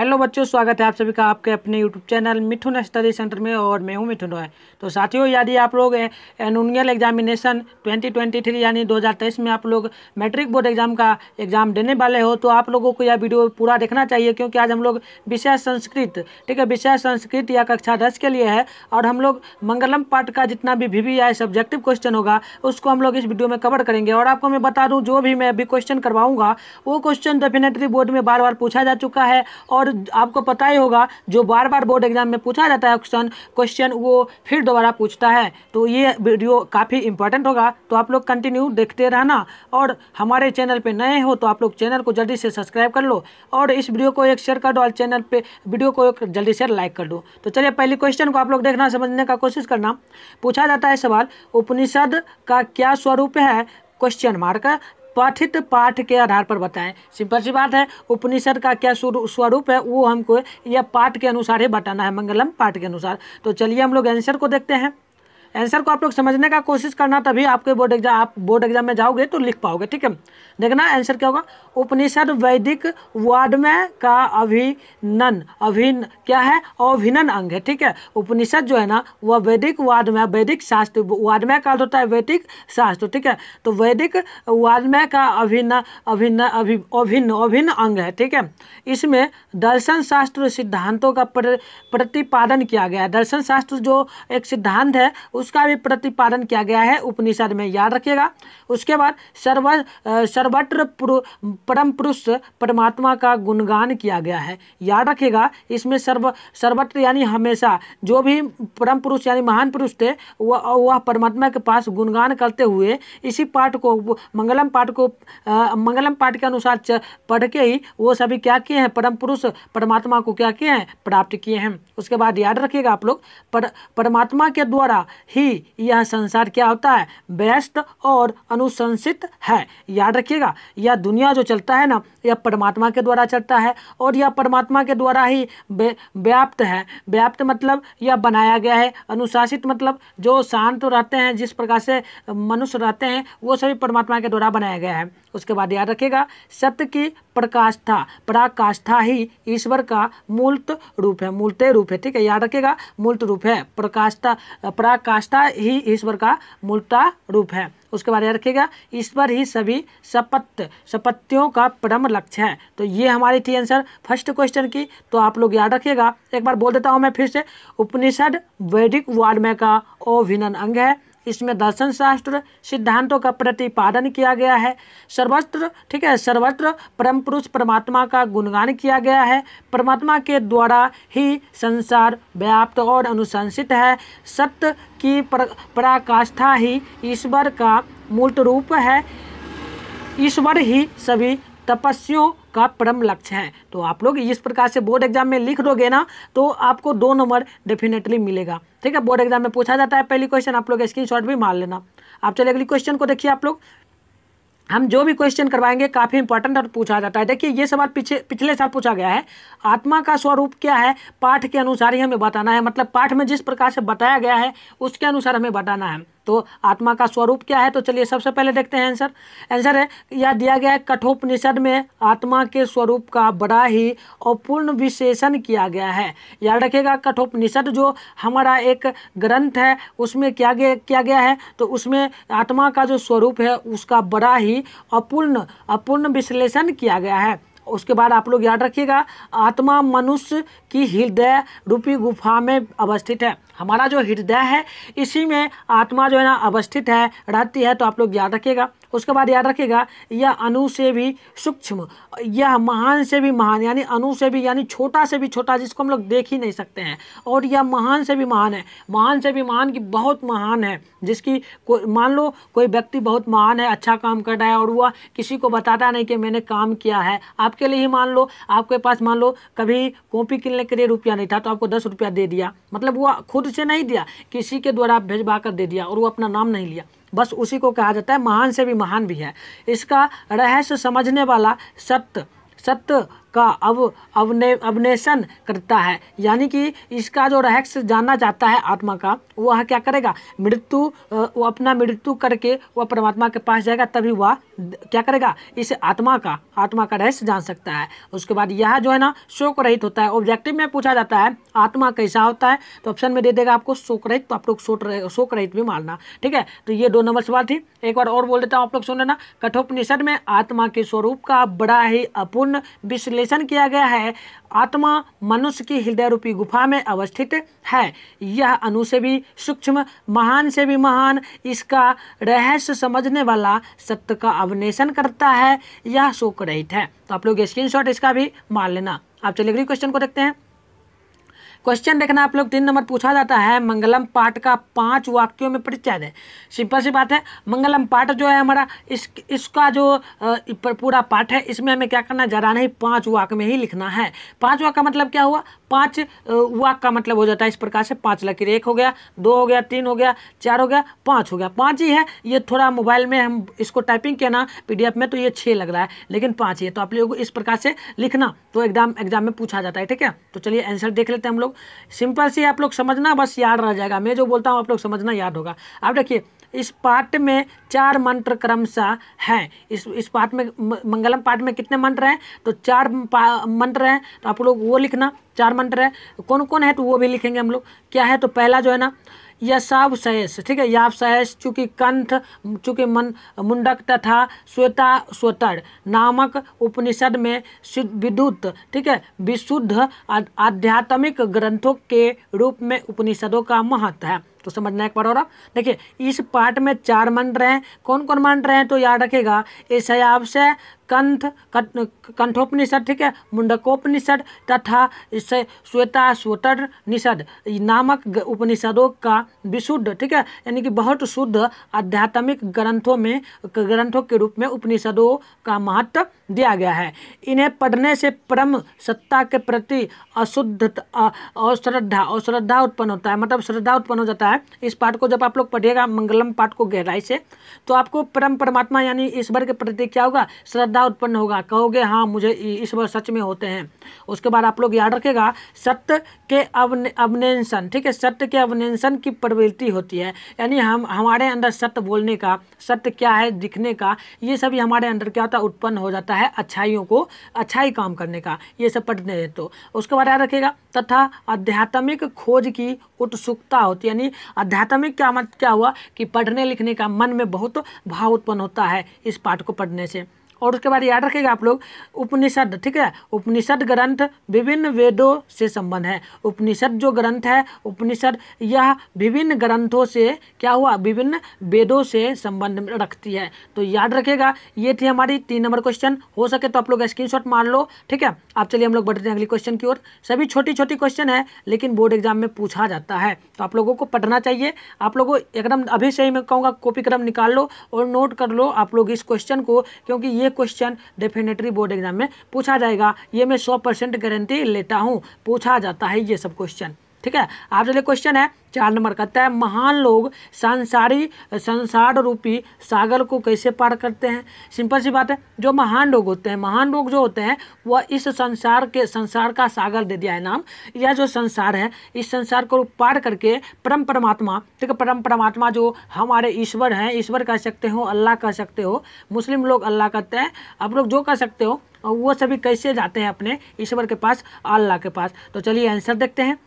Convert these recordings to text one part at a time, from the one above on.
hello बच्चों स्वागत है आप सभी का आपके अपने YouTube channel Mithun study centre में और मैं हूं मिठुन रॉय तो साथियों यदि आप लोग एनुअल एग्जामिनेशन 2023 यानी 2023 में आप लोग मैट्रिक बोर्ड एग्जाम का एग्जाम देने वाले हो तो आप लोगों को यह वीडियो पूरा देखना चाहिए क्योंकि आज हम लोग विषय संस्कृत ठीक है विषय संस्कृत या कक्षा दस के लिए है और हम लोग मंगलम पाठ का जितना भी वी या सब्जेक्टिव क्वेश्चन होगा उसको हम लोग इस वीडियो में कवर करेंगे और आपको मैं बता दूँ जो भी मैं अभी क्वेश्चन करवाऊँगा वो क्वेश्चन डेफिनेटली बोर्ड में बार बार पूछा जा चुका है और आपको पता ही होगा जो बार बार बोर्ड एग्जाम में पूछा जाता है क्वेश्चन क्वेश्चन वो फिर दोबारा पूछता है तो ये वीडियो काफ़ी इंपॉर्टेंट होगा तो आप लोग कंटिन्यू देखते रहना और हमारे चैनल पर नए हो तो आप लोग चैनल को जल्दी से सब्सक्राइब कर लो और इस वीडियो को एक शेयर कर दो और चैनल पर वीडियो को एक जल्दी से लाइक कर दो तो चलिए पहले क्वेश्चन को आप लोग देखना समझने का कोशिश करना पूछा जाता है सवाल उपनिषद का क्या स्वरूप है क्वेश्चन मार्क पठित पाठ के आधार पर बताएं सिंपल सी बात है उपनिषद का क्या स्वरूप है वो हमको यह पाठ के अनुसार ही बताना है मंगलम पाठ के अनुसार तो चलिए हम लोग आंसर को देखते हैं आंसर को आप लोग समझने का कोशिश करना तभी आपके बोर्ड एग्जाम आप बोर्ड एग्जाम में जाओगे तो लिख पाओगे ठीक है देखना आंसर क्या होगा उपनिषद वैदिक वाद में का अभिनन अभिन क्या है अभिनन अंग है ठीक है उपनिषद जो है ना वह वैदिक वाद में वैदिक शास्त्र वाद में का होता है वैदिक शास्त्र ठीक है तो वैदिक वाद में का अभिन्न अभिन्न अभिन्न अभिन्न अंग है ठीक है इसमें दर्शन शास्त्र सिद्धांतों का प्र, प्रतिपादन किया गया है दर्शन शास्त्र जो एक सिद्धांत है उसका भी प्रतिपादन किया गया है उपनिषद में याद रखिएगा उसके बाद सर्व सर्व सर्वत्र परम पुरुष परमात्मा का गुणगान किया गया है याद रखेगा इसमें सर्व सर्वत्र यानी हमेशा जो भी परम पुरुष यानी महान पुरुष थे वह वह परमात्मा के पास गुणगान करते हुए इसी पाठ को मंगलम पाठ को आ, मंगलम पाठ के अनुसार पढ़ के ही वो सभी क्या किए हैं परम पुरुष परमात्मा को क्या किए हैं प्राप्त किए हैं उसके बाद याद रखिएगा आप लोग पर, परमात्मा के द्वारा ही यह संसार क्या होता है व्यस्त और अनुशंसित है याद रखिएगा चलेगा यह दुनिया जो चलता है ना यह परमात्मा के द्वारा चलता है और यह परमात्मा के द्वारा ही व्याप्त है व्याप्त मतलब यह बनाया गया है अनुशासित मतलब जो शांत रहते हैं जिस प्रकार से मनुष्य रहते हैं वो सभी परमात्मा के द्वारा बनाया गया है उसके बाद याद रखेगा सत्य की प्रकाष्ठा पराकाष्ठा ही ईश्वर का मूलत रूप है मूलत रूप है ठीक है याद रखेगा मूलत रूप है प्रकाष्ठा पराकाष्ठा ही ईश्वर का मूलता रूप है उसके बाद याद रखेगा ईश्वर ही सभी सपत सपत्यों का परम लक्ष्य है तो ये हमारी थी आंसर फर्स्ट क्वेश्चन की तो आप लोग याद रखिएगा एक बार बोल देता हूँ मैं फिर से उपनिषद वैदिक वाल्मीकि का अभिन्न अंग है इसमें दर्शन शास्त्र सिद्धांतों का प्रतिपादन किया गया है सर्वत्र ठीक है सर्वत्र परम पुरुष परमात्मा का गुणगान किया गया है परमात्मा के द्वारा ही संसार व्याप्त और अनुशंसित है सत्य की पराकाष्ठा ही ईश्वर का मूल रूप है ईश्वर ही सभी तपस्वियों का परम लक्ष्य है तो आप लोग इस प्रकार से बोर्ड एग्जाम में लिख दोगे ना तो आपको दो नंबर डेफिनेटली मिलेगा ठीक है बोर्ड एग्जाम में पूछा जाता है पहली क्वेश्चन आप लोग स्क्रीन भी मार लेना आप चले अगली क्वेश्चन को देखिए आप लोग हम जो भी क्वेश्चन करवाएंगे काफ़ी इंपॉर्टेंट और पूछा जाता है देखिए ये सवाल पीछे पिछले साल पूछा गया है आत्मा का स्वरूप क्या है पाठ के अनुसार ही हमें बताना है मतलब पाठ में जिस प्रकार से बताया गया है उसके अनुसार हमें बताना है तो आत्मा का स्वरूप क्या है तो चलिए सबसे पहले देखते हैं आंसर आंसर है यह दिया गया है कठोपनिषद में आत्मा के स्वरूप का बड़ा ही अपूर्ण विशेषण किया गया है याद रखेगा कठोपनिषद जो हमारा एक ग्रंथ है उसमें क्या गया किया गया है तो उसमें आत्मा का जो स्वरूप है उसका बड़ा ही अपूर्ण अपूर्ण विश्लेषण किया गया है उसके बाद आप लोग याद रखिएगा आत्मा मनुष्य कि हृदय रूपी गुफा में अवस्थित है हमारा जो हृदय है इसी में आत्मा जो है ना अवस्थित है रहती है तो आप लोग याद रखिएगा उसके बाद याद रखिएगा यह अनु से भी सूक्ष्म यह महान से भी महान यानी अनु से भी यानी छोटा से भी छोटा जिसको हम लोग देख ही नहीं सकते हैं और यह महान से भी महान है महान से भी महान की बहुत महान है जिसकी मान लो कोई व्यक्ति बहुत महान है अच्छा काम कर रहा है और वह किसी को बताता नहीं कि मैंने काम किया है आपके लिए ही मान लो आपके पास मान लो कभी कॉपी किन निकालने के लिए रुपया नहीं था तो आपको दस रुपया दे दिया मतलब वो खुद से नहीं दिया किसी के द्वारा भेजवा कर दे दिया और वो अपना नाम नहीं लिया बस उसी को कहा जाता है महान से भी महान भी है इसका रहस्य समझने वाला सत्य सत्य का अव अवने अवनेशन करता है यानी कि इसका जो रहस्य जानना चाहता है आत्मा का वह क्या करेगा मृत्यु वो अपना मृत्यु करके वह परमात्मा के पास जाएगा तभी वह क्या करेगा इस आत्मा का आत्मा का रहस्य जान सकता है उसके बाद यह जो है ना शोक रहित होता है ऑब्जेक्टिव में पूछा जाता है आत्मा कैसा होता है तो ऑप्शन में दे देगा आपको शोक रहित तो आप लोग शोक शोक रहित भी मानना ठीक है तो ये दो नंबर सवाल थी एक बार और बोल देता हूँ आप लोग सुन लेना कठोपनिषद में आत्मा के स्वरूप का बड़ा ही अपूर्ण विश्लेषण विश्लेषण किया गया है आत्मा मनुष्य की हृदय रूपी गुफा में अवस्थित है यह अनु से भी सूक्ष्म महान से भी महान इसका रहस्य समझने वाला सत्य का अवनेशन करता है यह शोक रहित है तो आप लोग स्क्रीन इसका भी मान लेना आप चलिए अगले क्वेश्चन को देखते हैं क्वेश्चन देखना आप लोग तीन नंबर पूछा जाता है मंगलम पाठ का पांच वाक्यों में परिचय दे सिंपल सी बात है मंगलम पाठ जो है हमारा इस इसका जो पूरा पाठ है इसमें हमें क्या करना जरा नहीं पाँच वाक में ही लिखना है पाँच वाक का मतलब क्या हुआ पाँच वाक का मतलब हो जाता है इस प्रकार से पाँच लकीर एक हो गया दो हो गया तीन हो गया चार हो गया पाँच हो गया पाँच ही है ये थोड़ा मोबाइल में हम इसको टाइपिंग किया ना पीडीएफ में तो ये छः लग रहा है लेकिन पाँच ही है तो आप लोगों को इस प्रकार से लिखना तो एग्जाम एग्जाम में पूछा जाता है ठीक है तो चलिए आंसर देख लेते हैं हम लोग लोग सिंपल से आप लोग समझना बस याद रह जाएगा मैं जो बोलता हूँ आप लोग समझना याद होगा आप देखिए इस पाठ में चार मंत्र क्रमशः हैं इस इस पाठ में मंगलम पाठ में कितने मंत्र हैं तो चार मंत्र हैं तो आप लोग वो लिखना चार मंत्र हैं कौन कौन है तो वो भी लिखेंगे हम लोग क्या है तो पहला जो है ना यशावशेष ठीक है यावशेष चूँकि कंठ चूँकि मन मुंडक तथा श्वेता स्वतर नामक उपनिषद में विद्युत ठीक है विशुद्ध आध्यात्मिक ग्रंथों के रूप में उपनिषदों का महत्व है तो समझना एक बार और देखिए इस पार्ट में चार मंत्र हैं कौन कौन मंत्र हैं तो याद रखेगा ऐसा से कंठ कंठोपनिषद ठीक है मुंडकोपनिषद तथा इससे श्वेता स्वतर निषद नामक उपनिषदों का विशुद्ध ठीक है यानी कि बहुत शुद्ध आध्यात्मिक ग्रंथों में ग्रंथों के रूप में उपनिषदों का महत्व दिया गया है इन्हें पढ़ने से परम सत्ता के प्रति अशुद्ध अश्रद्धा अश्रद्धा उत्पन्न होता है मतलब श्रद्धा उत्पन्न हो जाता है है इस पाठ को जब आप लोग पढ़िएगा मंगलम पाठ को गहराई से तो आपको परम परमात्मा यानी ईश्वर के प्रति क्या होगा श्रद्धा उत्पन्न होगा कहोगे हाँ मुझे ईश्वर सच में होते हैं उसके बाद आप लोग याद रखेगा सत्य के अवनेंसन ठीक है सत्य के अवनेंसन की प्रवृत्ति होती है यानी हम हमारे अंदर सत्य बोलने का सत्य क्या है दिखने का ये सभी हमारे अंदर क्या होता है उत्पन्न हो जाता है अच्छाइयों को अच्छाई काम करने का ये सब पढ़ने तो उसके बाद याद रखेगा तथा आध्यात्मिक खोज की उत्सुकता होती यानी आध्यात्मिक क्या मत क्या हुआ कि पढ़ने लिखने का मन में बहुत भाव उत्पन्न होता है इस पाठ को पढ़ने से और उसके बाद याद रखेगा आप लोग उपनिषद ठीक है उपनिषद ग्रंथ विभिन्न वेदों से संबंध है उपनिषद जो ग्रंथ है उपनिषद यह विभिन्न ग्रंथों से क्या हुआ विभिन्न वेदों से संबंध रखती है तो याद रखेगा ये थी हमारी तीन नंबर क्वेश्चन हो सके तो आप लोग शॉट मार लो ठीक है आप चलिए हम लोग बढ़ते हैं अगली क्वेश्चन की ओर सभी छोटी छोटी क्वेश्चन है लेकिन बोर्ड एग्जाम में पूछा जाता है तो आप लोगों को पढ़ना चाहिए आप लोगों एकदम अभी से ही मैं कहूँगा कॉपी क्रम निकाल लो और नोट कर लो आप लोग इस क्वेश्चन को क्योंकि ये क्वेश्चन डेफिनेटरी बोर्ड एग्जाम में पूछा जाएगा ये मैं सौ परसेंट गारंटी लेता हूँ पूछा जाता है ये सब क्वेश्चन ठीक है आप चलिए क्वेश्चन है चार नंबर का तय महान लोग संसारी संसार रूपी सागर को कैसे पार करते हैं सिंपल सी बात है जो महान लोग होते हैं महान लोग जो होते हैं वह इस संसार के संसार का सागर दे दिया है नाम यह जो संसार है इस संसार को पार करके परम परमात्मा ठीक है परम परमात्मा जो हमारे ईश्वर हैं ईश्वर कह सकते हो अल्लाह कह सकते हो मुस्लिम लोग अल्लाह कहते हैं आप लोग जो कह सकते हो वो सभी कैसे जाते हैं अपने ईश्वर के पास अल्लाह के पास तो चलिए आंसर देखते हैं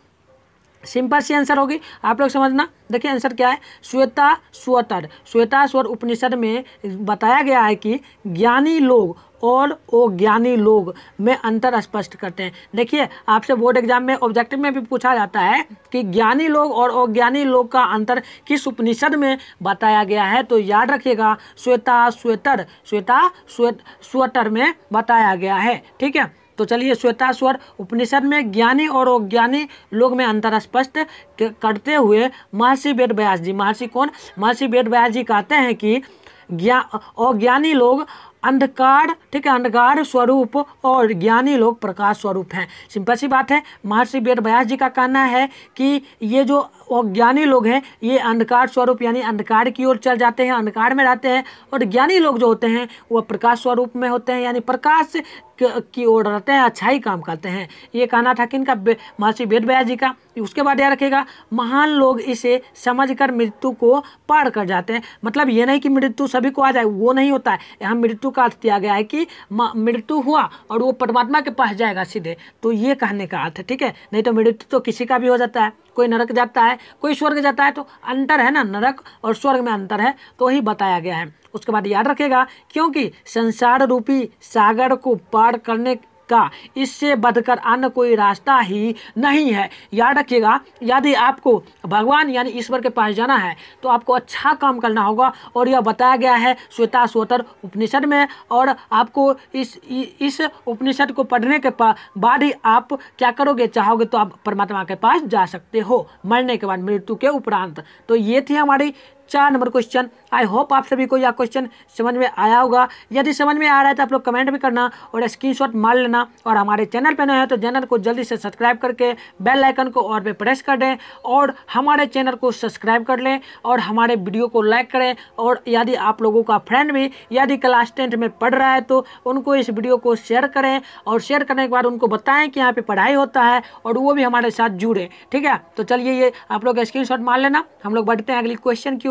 सिंपल सी आंसर होगी आप लोग समझना देखिए आंसर क्या है श्वेता स्वतर श्वेता स्वर उपनिषद में बताया गया है कि ज्ञानी लोग और ओ ज्ञानी लोग में अंतर स्पष्ट करते हैं देखिए आपसे बोर्ड एग्जाम में ऑब्जेक्टिव में भी पूछा जाता है कि ज्ञानी लोग और अज्ञानी लोग का अंतर किस उपनिषद में बताया गया है तो याद रखिएगा श्वेता स्वेतर श्वेता श्वेत स्वेटर में बताया गया है ठीक है तो चलिए श्वेता स्वर उपनिषद में ज्ञानी और अज्ञानी लोग में अंतर स्पष्ट करते हुए महर्षि वेद व्यास जी महर्षि कौन महर्षि वेद व्यास जी कहते हैं कि ज्ञा अज्ञानी लोग अंधकार ठीक है अंधकार स्वरूप और ज्ञानी लोग प्रकाश स्वरूप हैं सिंपल सी बात है महर्षि वेद व्यास जी का कहना है कि ये जो अज्ञानी लोग हैं ये अंधकार स्वरूप यानी अंधकार की ओर चल जाते हैं अंधकार में रहते हैं और ज्ञानी लोग जो होते हैं वह प्रकाश स्वरूप में होते हैं यानी प्रकाश की ओर रहते हैं अच्छा ही काम करते हैं ये कहना था कि इनका महर्षि वेद व्यास जी का उसके बाद यह रखेगा महान लोग इसे समझकर मृत्यु को पार कर जाते हैं मतलब ये नहीं कि मृत्यु सभी को आ जाए वो नहीं होता है यहाँ मृत्यु का अर्थ दिया गया है कि मृत्यु हुआ और वो परमात्मा के पास जाएगा सीधे तो ये कहने का अर्थ है ठीक है नहीं तो मृत्यु तो किसी का भी हो जाता है कोई नरक जाता है कोई स्वर्ग जाता है तो अंतर है ना नरक और स्वर्ग में अंतर है तो ही बताया गया है उसके बाद याद रखेगा क्योंकि संसार रूपी सागर को पार करने का इससे बढ़कर अन्य कोई रास्ता ही नहीं है याद रखिएगा यदि आपको भगवान यानी ईश्वर के पास जाना है तो आपको अच्छा काम करना होगा और यह बताया गया है श्वेता स्वतर उपनिषद में और आपको इस इस उपनिषद को पढ़ने के बाद ही आप क्या करोगे चाहोगे तो आप परमात्मा के पास जा सकते हो मरने के बाद मृत्यु के उपरांत तो ये थी हमारी चार नंबर क्वेश्चन आई होप आप सभी को यह क्वेश्चन समझ में आया होगा यदि समझ में आ रहा है तो आप लोग कमेंट भी करना और स्क्रीनशॉट मार लेना और हमारे चैनल पर नए हैं तो चैनल को जल्दी से सब्सक्राइब करके बेल आइकन को और भी प्रेस कर दें और हमारे चैनल को सब्सक्राइब कर लें और हमारे वीडियो को लाइक करें और यदि आप लोगों का फ्रेंड भी यदि क्लास टेंथ में पढ़ रहा है तो उनको इस वीडियो को शेयर करें और शेयर करने के बाद उनको बताएँ कि यहाँ पर पढ़ाई होता है और वो भी हमारे साथ जुड़े ठीक है तो चलिए ये आप लोग स्क्रीन मार लेना हम लोग बढ़ते हैं अगली क्वेश्चन की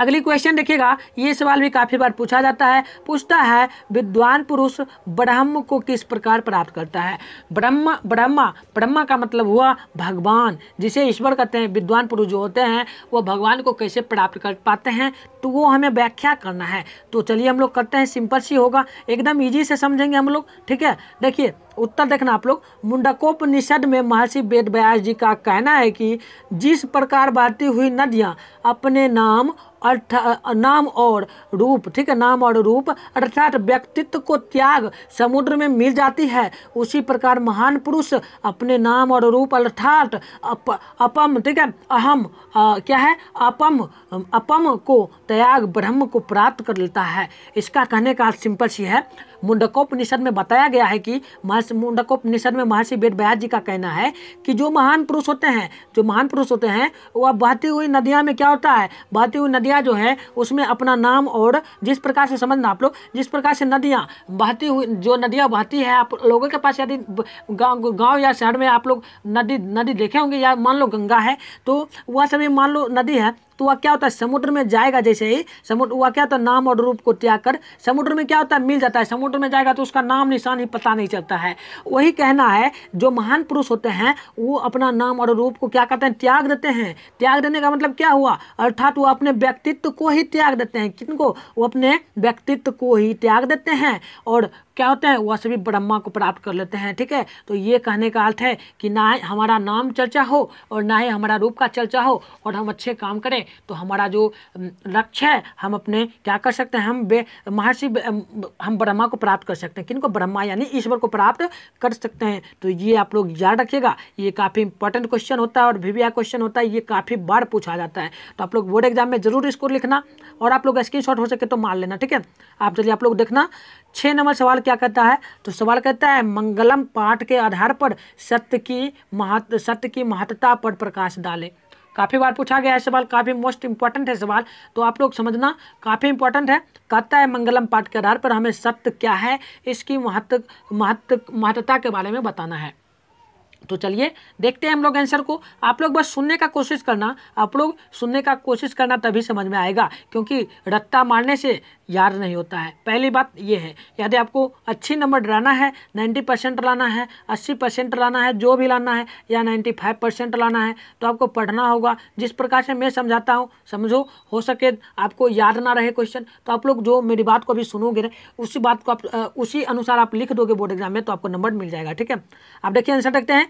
अगली क्वेश्चन देखिएगा ये सवाल भी काफ़ी बार पूछा जाता है पूछता है विद्वान पुरुष ब्रह्म को किस प्रकार प्राप्त करता है ब्रह्म ब्रह्मा ब्रह्मा का मतलब हुआ भगवान जिसे ईश्वर कहते हैं विद्वान पुरुष जो होते हैं वो भगवान को कैसे प्राप्त कर पाते हैं तो वो हमें व्याख्या करना है तो चलिए हम लोग करते हैं सिंपल सी होगा एकदम ईजी से समझेंगे हम लोग ठीक है देखिए उत्तर देखना आप लोग मुंडकोपनिषद में महर्षि वेद व्यास जी का कहना है कि जिस प्रकार बहती हुई नदियाँ अपने नाम अर्थ नाम और रूप ठीक है नाम और रूप अर्थात व्यक्तित्व को त्याग समुद्र में मिल जाती है उसी प्रकार महान पुरुष अपने नाम और रूप अर्थात अप, अपम ठीक है अहम आ, क्या है अपम अपम को त्याग ब्रह्म को प्राप्त कर लेता है इसका कहने का सिंपल सी है मुंडकोपनिषद में बताया गया है कि महर्षि मुंडकोपनिषद में महर्षि वेद व्यास जी का कहना है कि जो महान पुरुष होते हैं जो महान पुरुष होते हैं वह बहती हुई नदियाँ में क्या होता है बहती हुई नदियाँ जो है उसमें अपना नाम और जिस प्रकार से समझना आप लोग जिस प्रकार से नदियाँ बहती हुई जो नदियाँ बहती है आप लोगों के पास यदि गाँव गाँव या शहर में आप लोग नदी नदी देखे होंगे या मान लो गंगा है तो वह सभी मान लो नदी है तो वह क्या होता है समुद्र में जाएगा जैसे ही समुद्र वह क्या होता है नाम और रूप को त्याग कर समुद्र में क्या होता है मिल जाता है समुद्र में जाएगा तो उसका नाम निशान ही पता नहीं चलता है वही कहना है जो महान पुरुष होते हैं वो अपना नाम और रूप को क्या कहते हैं त्याग देते हैं त्याग देने का मतलब क्या हुआ अर्थात वो अपने व्यक्तित्व को ही त्याग देते हैं किन वो अपने व्यक्तित्व को ही त्याग देते हैं और क्या होते हैं वह सभी ब्रह्मा को प्राप्त कर लेते हैं ठीक है तो ये कहने का अर्थ है कि ना हमारा नाम चर्चा हो और ना ही हमारा रूप का चर्चा हो और हम अच्छे काम करें तो हमारा जो लक्ष्य है हम अपने क्या कर सकते हैं हम महर्षि हम ब्रह्मा को प्राप्त कर सकते हैं किनको ब्रह्मा यानी ईश्वर को प्राप्त कर सकते हैं तो ये आप लोग याद रखिएगा ये काफ़ी इंपॉर्टेंट क्वेश्चन होता है और वीवीआ क्वेश्चन होता है ये काफ़ी बार पूछा जाता है तो आप लोग बोर्ड एग्जाम में जरूर इसको लिखना और आप लोग स्क्रीन हो सके तो मार लेना ठीक है आप चलिए आप लोग देखना छः नंबर सवाल क्या कहता है तो सवाल कहता है मंगलम पाठ के आधार पर सत्य की महत्व सत्य की महत्ता पर प्रकाश डालें काफ़ी बार पूछा गया है सवाल काफ़ी मोस्ट इंपॉर्टेंट है सवाल तो आप लोग समझना काफ़ी इंपॉर्टेंट है कहता है मंगलम पाठ के आधार पर हमें सत्य क्या है इसकी महत्व महत्व महत्ता के बारे में बताना है तो चलिए देखते हैं हम लोग आंसर को आप लोग बस सुनने का कोशिश करना आप लोग सुनने का कोशिश करना तभी समझ में आएगा क्योंकि रट्टा मारने से याद नहीं होता है पहली बात ये है यदि आपको अच्छी नंबर लाना है नाइन्टी परसेंट लाना है अस्सी परसेंट लाना है जो भी लाना है या नाइन्टी फाइव परसेंट लाना है तो आपको पढ़ना होगा जिस प्रकार से मैं समझाता हूँ समझो हो सके आपको याद ना रहे क्वेश्चन तो आप लोग जो मेरी बात को अभी सुनोगे उसी बात को आप उसी अनुसार आप लिख दोगे बोर्ड एग्जाम में तो आपको नंबर मिल जाएगा ठीक है आप देखिए आंसर देखते हैं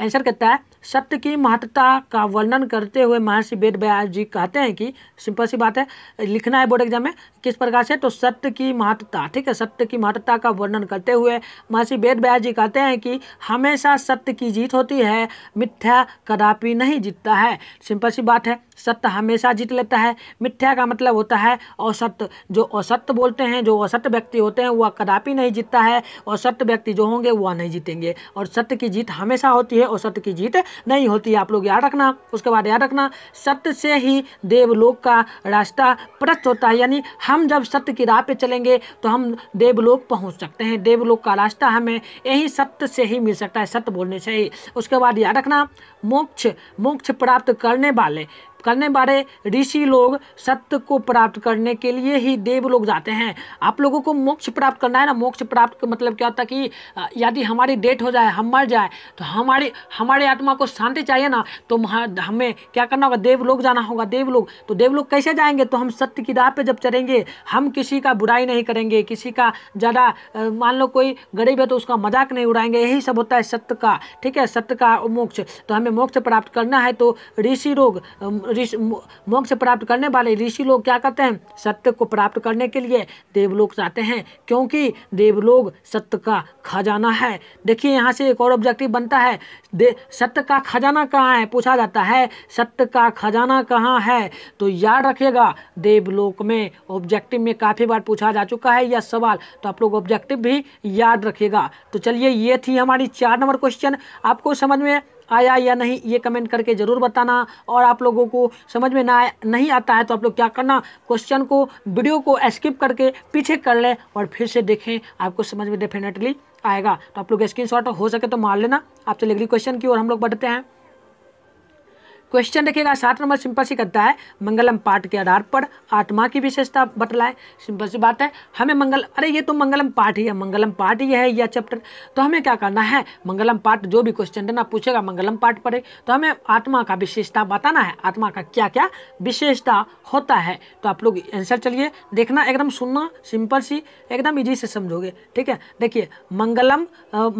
आंसर कहता है सत्य की महत्ता का वर्णन करते हुए महर्षि वेद व्यास जी कहते हैं कि सिंपल सी बात है लिखना है बोर्ड एग्जाम में किस प्रकार से तो सत्य की महत्ता ठीक है सत्य की महत्ता का वर्णन करते हुए महर्षि वेद व्यास जी कहते हैं कि हमेशा सत्य की जीत होती है मिथ्या कदापि नहीं जीतता है सिंपल सी बात है सत्य हमेशा जीत लेता है मिथ्या का मतलब होता है असत्य जो असत्य बोलते हैं जो असत्य व्यक्ति होते हैं वह कदापि नहीं जीतता है असत्य व्यक्ति जो होंगे वह नहीं जीतेंगे और सत्य की जीत हमेशा होती है है और सत्य की जीत नहीं होती आप लोग याद रखना उसके बाद याद रखना सत्य से ही देवलोक का रास्ता प्रस्त होता है यानी हम जब सत्य की राह पे चलेंगे तो हम देवलोक पहुंच सकते हैं देवलोक का रास्ता हमें यही सत्य से ही मिल सकता है सत्य बोलने से ही उसके बाद याद रखना मोक्ष मोक्ष प्राप्त करने वाले करने बारे ऋषि लोग सत्य को प्राप्त करने के लिए ही देव लोग जाते हैं आप लोगों को मोक्ष प्राप्त करना है ना मोक्ष प्राप्त मतलब क्या होता है कि यदि हमारी डेट हो जाए हम मर जाए तो हमारी हमारे आत्मा को शांति चाहिए ना तो हमें क्या करना होगा देव लोग जाना होगा देव लोग तो देव लोग कैसे जाएंगे तो हम सत्य की राह पे जब चलेंगे हम किसी का बुराई नहीं करेंगे किसी का ज़्यादा मान लो कोई गरीब है तो उसका मजाक नहीं उड़ाएंगे यही सब होता है सत्य का ठीक है सत्य का मोक्ष तो हमें मोक्ष प्राप्त करना है तो ऋषि लोग ऋषि मोक्ष प्राप्त करने वाले ऋषि लोग क्या करते हैं सत्य को प्राप्त करने के लिए देवलोक जाते हैं क्योंकि देवलोक सत्य का खजाना है देखिए यहाँ से एक और ऑब्जेक्टिव बनता है सत्य का खजाना कहाँ है पूछा जाता है सत्य का खजाना कहाँ है तो याद रखिएगा देवलोक में ऑब्जेक्टिव में काफ़ी बार पूछा जा चुका है यह सवाल तो आप लोग ऑब्जेक्टिव भी याद रखिएगा तो चलिए ये थी हमारी चार नंबर क्वेश्चन आपको समझ में आया या नहीं ये कमेंट करके ज़रूर बताना और आप लोगों को समझ में ना नहीं आता है तो आप लोग क्या करना क्वेश्चन को वीडियो को स्किप करके पीछे कर लें और फिर से देखें आपको समझ में डेफिनेटली आएगा तो आप लोग स्क्रीन हो सके तो मार लेना चले अगली क्वेश्चन की ओर हम लोग बढ़ते हैं क्वेश्चन देखिएगा सात नंबर सिंपल सी करता है मंगलम पाठ के आधार पर आत्मा की विशेषता बतलाए सिंपल सी बात है हमें मंगल अरे ये तो मंगलम पाठ ही है मंगलम पाठ ही है यह चैप्टर तो हमें क्या करना है मंगलम पाठ जो भी क्वेश्चन देना पूछेगा मंगलम पाठ पढ़े तो हमें आत्मा का विशेषता बताना है आत्मा का क्या क्या विशेषता होता है तो आप लोग आंसर चलिए देखना एकदम सुनना सिंपल सी एकदम ईजी से समझोगे ठीक है देखिए मंगलम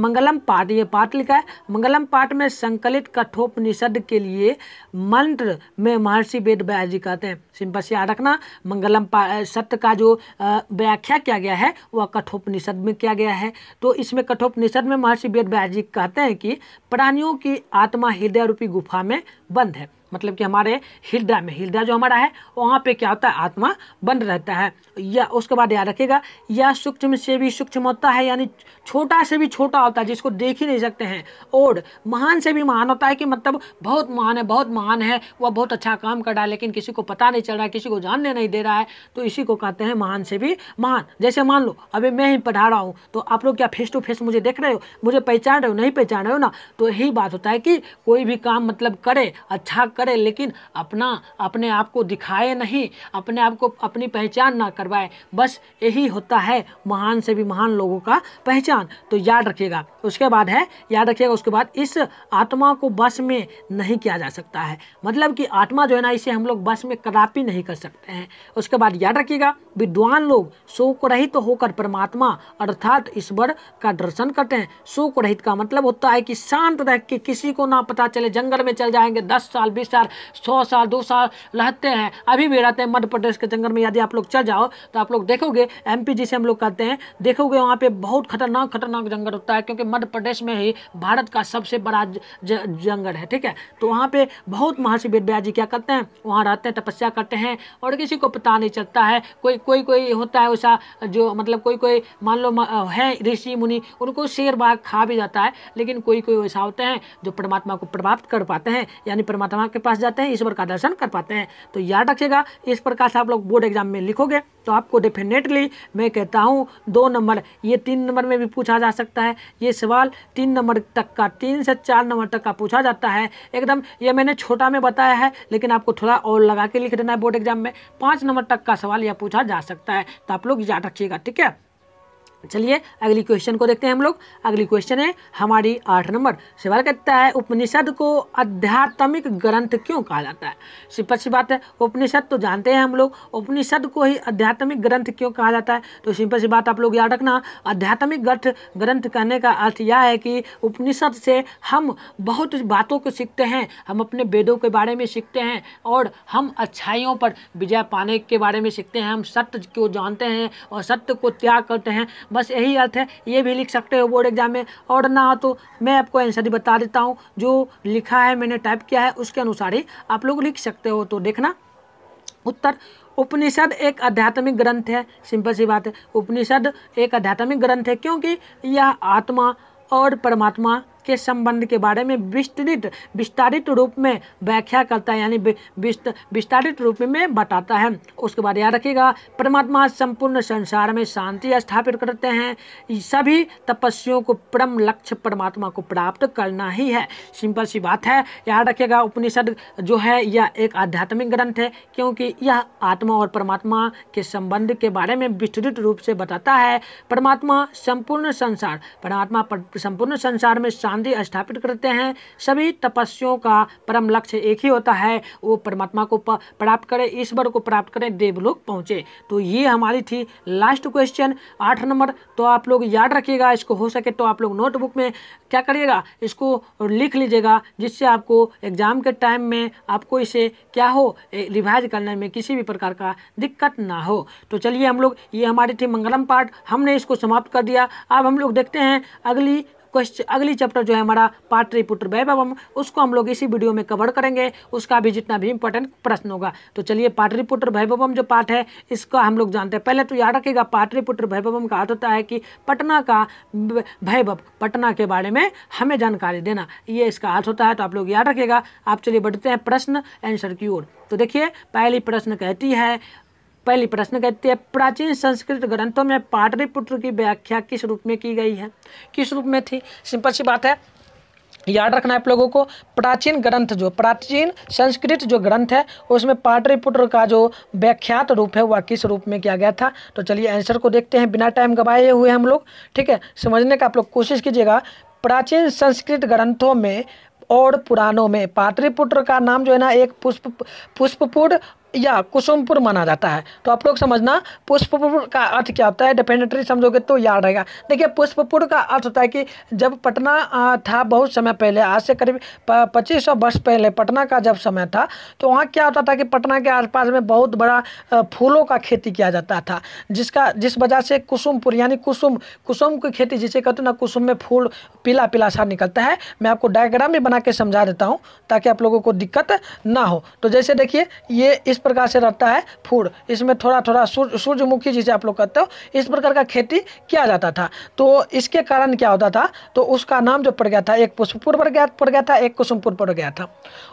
मंगलम पाठ ये पाठ लिखा है मंगलम पाठ में संकलित कठोपनिषद के लिए मंत्र में महर्षि वेद व्यास जी कहते हैं सिंपल से याद रखना मंगलम सत्य का जो व्याख्या किया गया है वह कठोपनिषद में किया गया है तो इसमें कठोपनिषद में महर्षि वेद व्यास जी कहते हैं कि प्राणियों की आत्मा हृदय रूपी गुफा में बंद है मतलब कि हमारे हृदय में हृदय जो हमारा है वहाँ पे क्या होता है आत्मा बन रहता है या उसके बाद याद रखेगा यह सूक्ष्म से भी सूक्ष्म होता है यानी छोटा से भी छोटा होता है जिसको देख ही नहीं सकते हैं और महान से भी महान होता है कि मतलब बहुत महान है बहुत महान है वह बहुत अच्छा काम कर रहा है लेकिन किसी को पता नहीं चल रहा है किसी को जानने नहीं दे रहा है तो इसी को कहते हैं महान से भी महान जैसे मान लो अभी मैं ही पढ़ा रहा हूँ तो आप लोग क्या फेस टू फेस मुझे देख रहे हो मुझे पहचान रहे हो नहीं पहचान रहे हो ना तो यही बात होता है कि कोई भी काम मतलब करे अच्छा करे करें लेकिन अपना अपने आप को दिखाए नहीं अपने आप को अपनी पहचान ना करवाए बस यही होता है महान से भी महान लोगों का पहचान तो याद रखिएगा उसके बाद है याद रखिएगा उसके बाद इस आत्मा को बस में नहीं किया जा सकता है मतलब कि आत्मा जो है ना इसे हम लोग बस में कदापि नहीं कर सकते हैं उसके बाद याद रखिएगा विद्वान लोग शोक रहित तो होकर परमात्मा अर्थात ईश्वर का दर्शन करते हैं शोक रहित का मतलब होता है कि शांत रह के किसी को ना पता चले जंगल में चल जाएंगे दस साल बीस साल सौ साल दो साल रहते हैं अभी भी रहते हैं मध्य प्रदेश के जंगल में यदि आप लोग चल जाओ तो आप लोग देखोगे एम जिसे हम लोग कहते हैं देखोगे वहाँ पर बहुत खतरनाक खतरनाक जंगल होता है क्योंकि मध्य प्रदेश में ही भारत का सबसे बड़ा जंगल है ठीक है तो वहाँ पर बहुत महर्षि वेद जी क्या करते हैं वहाँ रहते हैं तपस्या करते हैं और किसी को पता नहीं चलता है कोई कोई कोई होता है वैसा जो मतलब कोई कोई मान लो है ऋषि मुनि उनको शेर बाघ खा भी जाता है लेकिन कोई कोई वैसा होते हैं जो परमात्मा को प्रभावित कर पाते हैं यानी परमात्मा के पास जाते हैं ईश्वर का दर्शन कर पाते हैं तो याद रखिएगा इस प्रकार से आप लोग बोर्ड एग्जाम में लिखोगे तो आपको डेफिनेटली मैं कहता हूँ दो नंबर ये तीन नंबर में भी पूछा जा सकता है ये सवाल तीन नंबर तक का तीन से चार नंबर तक का पूछा जाता है एकदम ये मैंने छोटा में बताया है लेकिन आपको थोड़ा और लगा के लिख देना है बोर्ड एग्जाम में पाँच नंबर तक का सवाल यह पूछा जा सकता है तो आप लोग याद रखिएगा ठीक है चलिए अगली क्वेश्चन को देखते हैं हम लोग अगली क्वेश्चन है हमारी आठ नंबर सवाल कहता है उपनिषद को अध्यात्मिक ग्रंथ क्यों कहा जाता है सिंपल सी बात है उपनिषद तो जानते हैं हम लोग उपनिषद को ही अध्यात्मिक ग्रंथ क्यों कहा जाता है तो सिंपल सी बात आप लोग याद रखना अध्यात्मिक ग्रंथ ग्रंथ कहने का अर्थ यह है कि उपनिषद से हम बहुत बातों को सीखते हैं हम अपने वेदों के बारे में सीखते हैं और हम अच्छाइयों पर विजय पाने के बारे में सीखते हैं हम सत्य को जानते हैं और सत्य को त्याग करते हैं बस यही अर्थ है ये भी लिख सकते हो बोर्ड एग्जाम में और ना हो तो मैं आपको आंसर बता देता हूँ जो लिखा है मैंने टाइप किया है उसके अनुसार ही आप लोग लिख सकते हो तो देखना उत्तर उपनिषद एक आध्यात्मिक ग्रंथ है सिंपल सी बात है उपनिषद एक आध्यात्मिक ग्रंथ है क्योंकि यह आत्मा और परमात्मा के संबंध के बारे में विस्तृत विस्तारित रूप में व्याख्या करता है यानी विस्तारित रूप में बताता है उसके बाद याद रखिएगा परमात्मा संपूर्ण संसार में शांति स्थापित करते हैं सभी तपस्वियों को परम लक्ष्य परमात्मा को प्राप्त करना ही है सिंपल सी बात है याद रखिएगा उपनिषद जो है यह एक आध्यात्मिक ग्रंथ है क्योंकि यह आत्मा और परमात्मा के संबंध के बारे में विस्तृत रूप से बताता है परमात्मा संपूर्ण संसार परमात्मा संपूर्ण संसार में शांति शांति स्थापित करते हैं सभी तपस्वियों का परम लक्ष्य एक ही होता है वो परमात्मा को प्राप्त करें ईश्वर को प्राप्त करें देवलोक पहुँचे तो ये हमारी थी लास्ट क्वेश्चन आठ नंबर तो आप लोग याद रखिएगा इसको हो सके तो आप लोग नोटबुक में क्या करिएगा इसको लिख लीजिएगा जिससे आपको एग्ज़ाम के टाइम में आपको इसे क्या हो रिवाइज करने में किसी भी प्रकार का दिक्कत ना हो तो चलिए हम लोग ये हमारी थी मंगलम पाठ हमने इसको समाप्त कर दिया अब हम लोग देखते हैं अगली क्वेश्चन अगली चैप्टर जो है हमारा पाटलिपुत्र वैभवम उसको हम लोग इसी वीडियो में कवर करेंगे उसका भी जितना भी इंपॉर्टेंट प्रश्न होगा तो चलिए पाटलिपुत्र वैभवम जो पाठ है इसका हम लोग जानते हैं पहले तो याद रखेगा पाटलिपुत्र वैभवम का अर्थ होता है कि पटना का वैभव पटना के बारे में हमें जानकारी देना ये इसका अर्थ होता है तो आप लोग याद रखेगा आप चलिए बढ़ते हैं प्रश्न आंसर की ओर तो देखिए पहली प्रश्न कहती है पहली प्रश्न कहती है प्राचीन संस्कृत ग्रंथों में पाटलिपुत्र की व्याख्या किस रूप में की गई है किस रूप में थी सिंपल सी बात है याद रखना आप लोगों को प्राचीन ग्रंथ जो प्राचीन संस्कृत जो ग्रंथ है उसमें पाटलिपुत्र का जो व्याख्यात रूप है वह किस रूप में किया गया था तो चलिए आंसर को देखते हैं बिना टाइम गवाए हुए हम लोग ठीक है समझने का आप लोग कोशिश कीजिएगा प्राचीन संस्कृत ग्रंथों में और पुराणों में पाटलिपुत्र का नाम जो है ना एक पुष्प पुष्पपुर या कुसुमपुर माना जाता है तो आप लोग समझना पुष्पपुर का अर्थ क्या होता है डेफिनेटली समझोगे तो याद रहेगा देखिए पुष्पपुर का अर्थ होता है कि जब पटना था बहुत समय पहले आज से करीब पच्चीस वर्ष पहले पटना का जब समय था तो वहाँ क्या होता था कि पटना के आसपास में बहुत बड़ा फूलों का खेती किया जाता था जिसका जिस वजह से कुसुमपुर यानी कुसुम कुसुम की खेती जिसे कहते हैं ना कुसुम में फूल पीला पीला सा निकलता है मैं आपको डायग्राम भी बना के समझा देता हूँ ताकि आप लोगों को दिक्कत ना हो तो जैसे देखिए ये इस प्रकार से रहता है फूड इसमें थोड़ा थोड़ा सूर्य सूर्यमुखी जिसे आप लोग कहते हो इस प्रकार का खेती किया जाता था तो इसके कारण क्या होता था तो उसका नाम जो पड़ गया था एक पुष्पपुर पड़ गया पड़ गया था एक कुसुमपुर पड़ गया था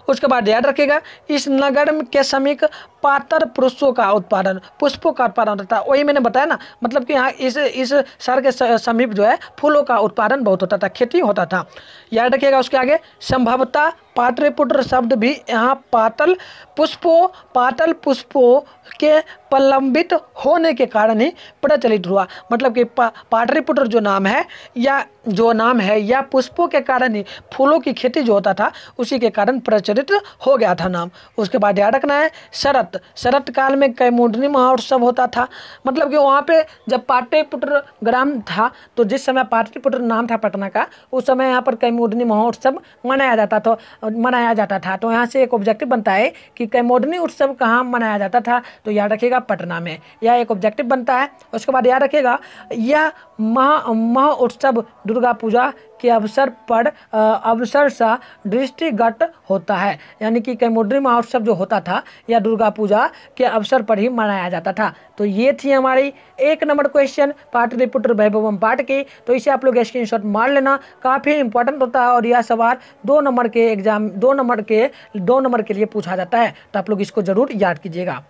उसके बाद याद रखिएगा इस नगर के समीप पातर पुरुषों का उत्पादन पुष्पों का उत्पादन होता था वही मैंने बताया ना मतलब कि यहाँ इस इस शहर के समीप जो है फूलों का उत्पादन बहुत होता था खेती होता था याद रखिएगा उसके आगे संभवता पाटलिपुत्र शब्द भी यहाँ पाटल पुष्पों पाटल पुष्पों के प्रलंबित होने के कारण ही प्रचलित हुआ मतलब कि पा, पाटलिपुत्र जो नाम है या जो नाम है या पुष्पों के कारण ही फूलों की खेती जो होता था उसी के कारण प्रचलित हो गया था नाम उसके बाद याद रखना है शरत शरत काल में कैमुडनी महोत्सव होता था मतलब कि वहाँ पे जब पाटलिपुत्र ग्राम था तो जिस समय पाटलिपुत्र नाम था पटना का उस समय यहाँ पर कैमुडनी महोत्सव मनाया जाता था मनाया जाता था तो यहाँ से एक ऑब्जेक्टिव बनता है कि कैमोडनी उत्सव कहाँ मनाया जाता था तो याद रखिएगा पटना में यह एक ऑब्जेक्टिव बनता है उसके बाद याद रखिएगा यह महा महा उत्सव दुर्गा पूजा के अवसर पर अवसर सा दृष्टिगत होता है यानी कि कैमोड्री महोत्सव जो होता था यह दुर्गा पूजा के अवसर पर ही मनाया जाता था तो ये थी हमारी एक नंबर क्वेश्चन पाटलिपुत्र वैभवम पाठ की तो इसे आप लोग स्क्रीन शॉट मार लेना काफ़ी इंपॉर्टेंट होता है और यह सवाल दो नंबर के एग्जाम दो नंबर के दो नंबर के लिए पूछा जाता है तो आप लोग इसको ज़रूर याद कीजिएगा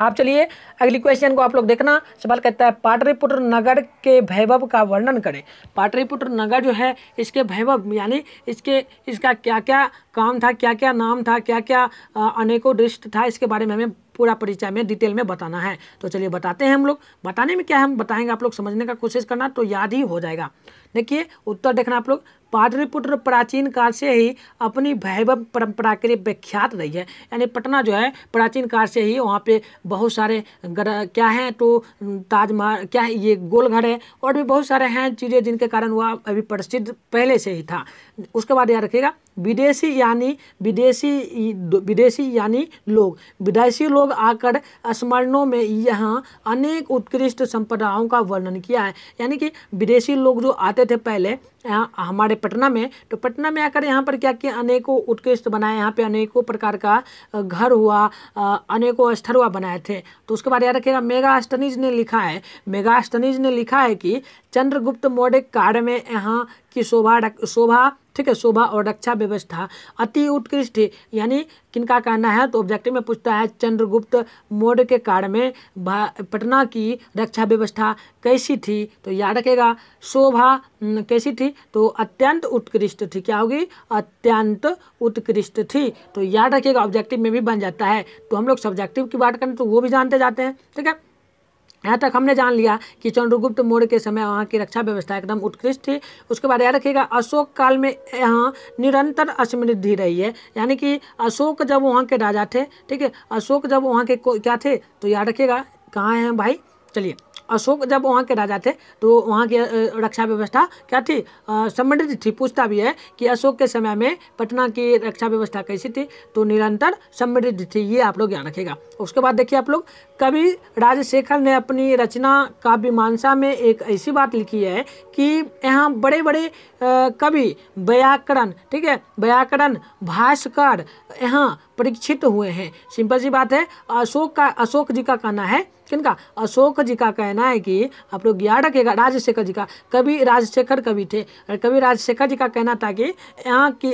आप चलिए अगली क्वेश्चन को आप लोग देखना सवाल कहता है पाटलिपुत्र नगर के वैभव का वर्णन करें पाटलिपुत्र नगर जो है इसके वैभव यानी इसके इसका क्या क्या काम था क्या क्या नाम था क्या क्या अनेकों दृष्ट था इसके बारे में हमें पूरा परिचय में डिटेल में बताना है तो चलिए बताते हैं हम लोग बताने में क्या हम बताएंगे आप लोग समझने का कोशिश करना तो याद ही हो जाएगा देखिए उत्तर देखना आप लोग पाटलिपुत्र प्राचीन काल से ही अपनी वैभव परंपरा के लिए विख्यात रही है यानी पटना जो है प्राचीन काल से ही वहाँ पे बहुत सारे क्या हैं तो ताजमहल क्या है ये गोलघर है और भी बहुत सारे हैं चीज़ें जिनके कारण वह अभी प्रसिद्ध पहले से ही था उसके बाद याद रखिएगा विदेशी यानी विदेशी विदेशी यानी लोग विदेशी लोग आकर स्मरणों में यहाँ अनेक उत्कृष्ट संपदाओं का वर्णन किया है यानी कि विदेशी लोग जो आते थे पहले यहाँ हमारे पटना में तो पटना में आकर यहाँ पर क्या किया अनेकों उत्कृष्ट बनाए यहाँ पे अनेकों प्रकार का घर हुआ अनेकों स्थल हुआ बनाए थे तो उसके बाद याद रखिएगा मेगास्टनीज ने लिखा है मेगा मेगास्टनीज ने लिखा है कि चंद्रगुप्त मौर्य कार्य में यहाँ की शोभा शोभा ठीक है शोभा और रक्षा व्यवस्था अति उत्कृष्ट यानी किनका कहना है तो ऑब्जेक्टिव में पूछता है चंद्रगुप्त मौर्य के काल में पटना की रक्षा व्यवस्था कैसी थी तो याद रखेगा शोभा कैसी थी तो अत्यंत उत्कृष्ट थी क्या होगी अत्यंत उत्कृष्ट थी तो याद रखेगा ऑब्जेक्टिव में भी बन जाता है तो हम लोग सब्जेक्टिव की बात करें तो वो भी जानते जाते हैं ठीक है यहाँ तक हमने जान लिया कि चंद्रगुप्त मौर्य के समय वहाँ की रक्षा व्यवस्था एकदम उत्कृष्ट थी उसके बाद याद रखिएगा अशोक काल में यहाँ निरंतर समृद्धि रही है यानी कि अशोक जब वहाँ के राजा थे ठीक है अशोक जब वहाँ के क्या थे तो याद रखिएगा कहाँ हैं भाई चलिए अशोक जब वहाँ के राजा थे तो वहाँ की रक्षा व्यवस्था क्या थी संबंधित थी पूछता भी है कि अशोक के समय में पटना की रक्षा व्यवस्था कैसी थी तो निरंतर समृद्ध थी ये आप लोग ध्यान रखेगा उसके बाद देखिए आप लोग कवि राजशेखर ने अपनी रचना काव्य मानसा में एक ऐसी बात लिखी है कि यहाँ बड़े बड़े कवि व्याकरण ठीक है व्याकरण भाष्कर यहाँ परीक्षित हुए हैं सिंपल सी बात है अशोक का अशोक जी का कहना है किनका अशोक जी का कहना है कि आप लोग याद रखेगा राजशेखर जी का कवि राजशेखर कवि थे और कवि राजशेखर जी का कहना था कि यहाँ की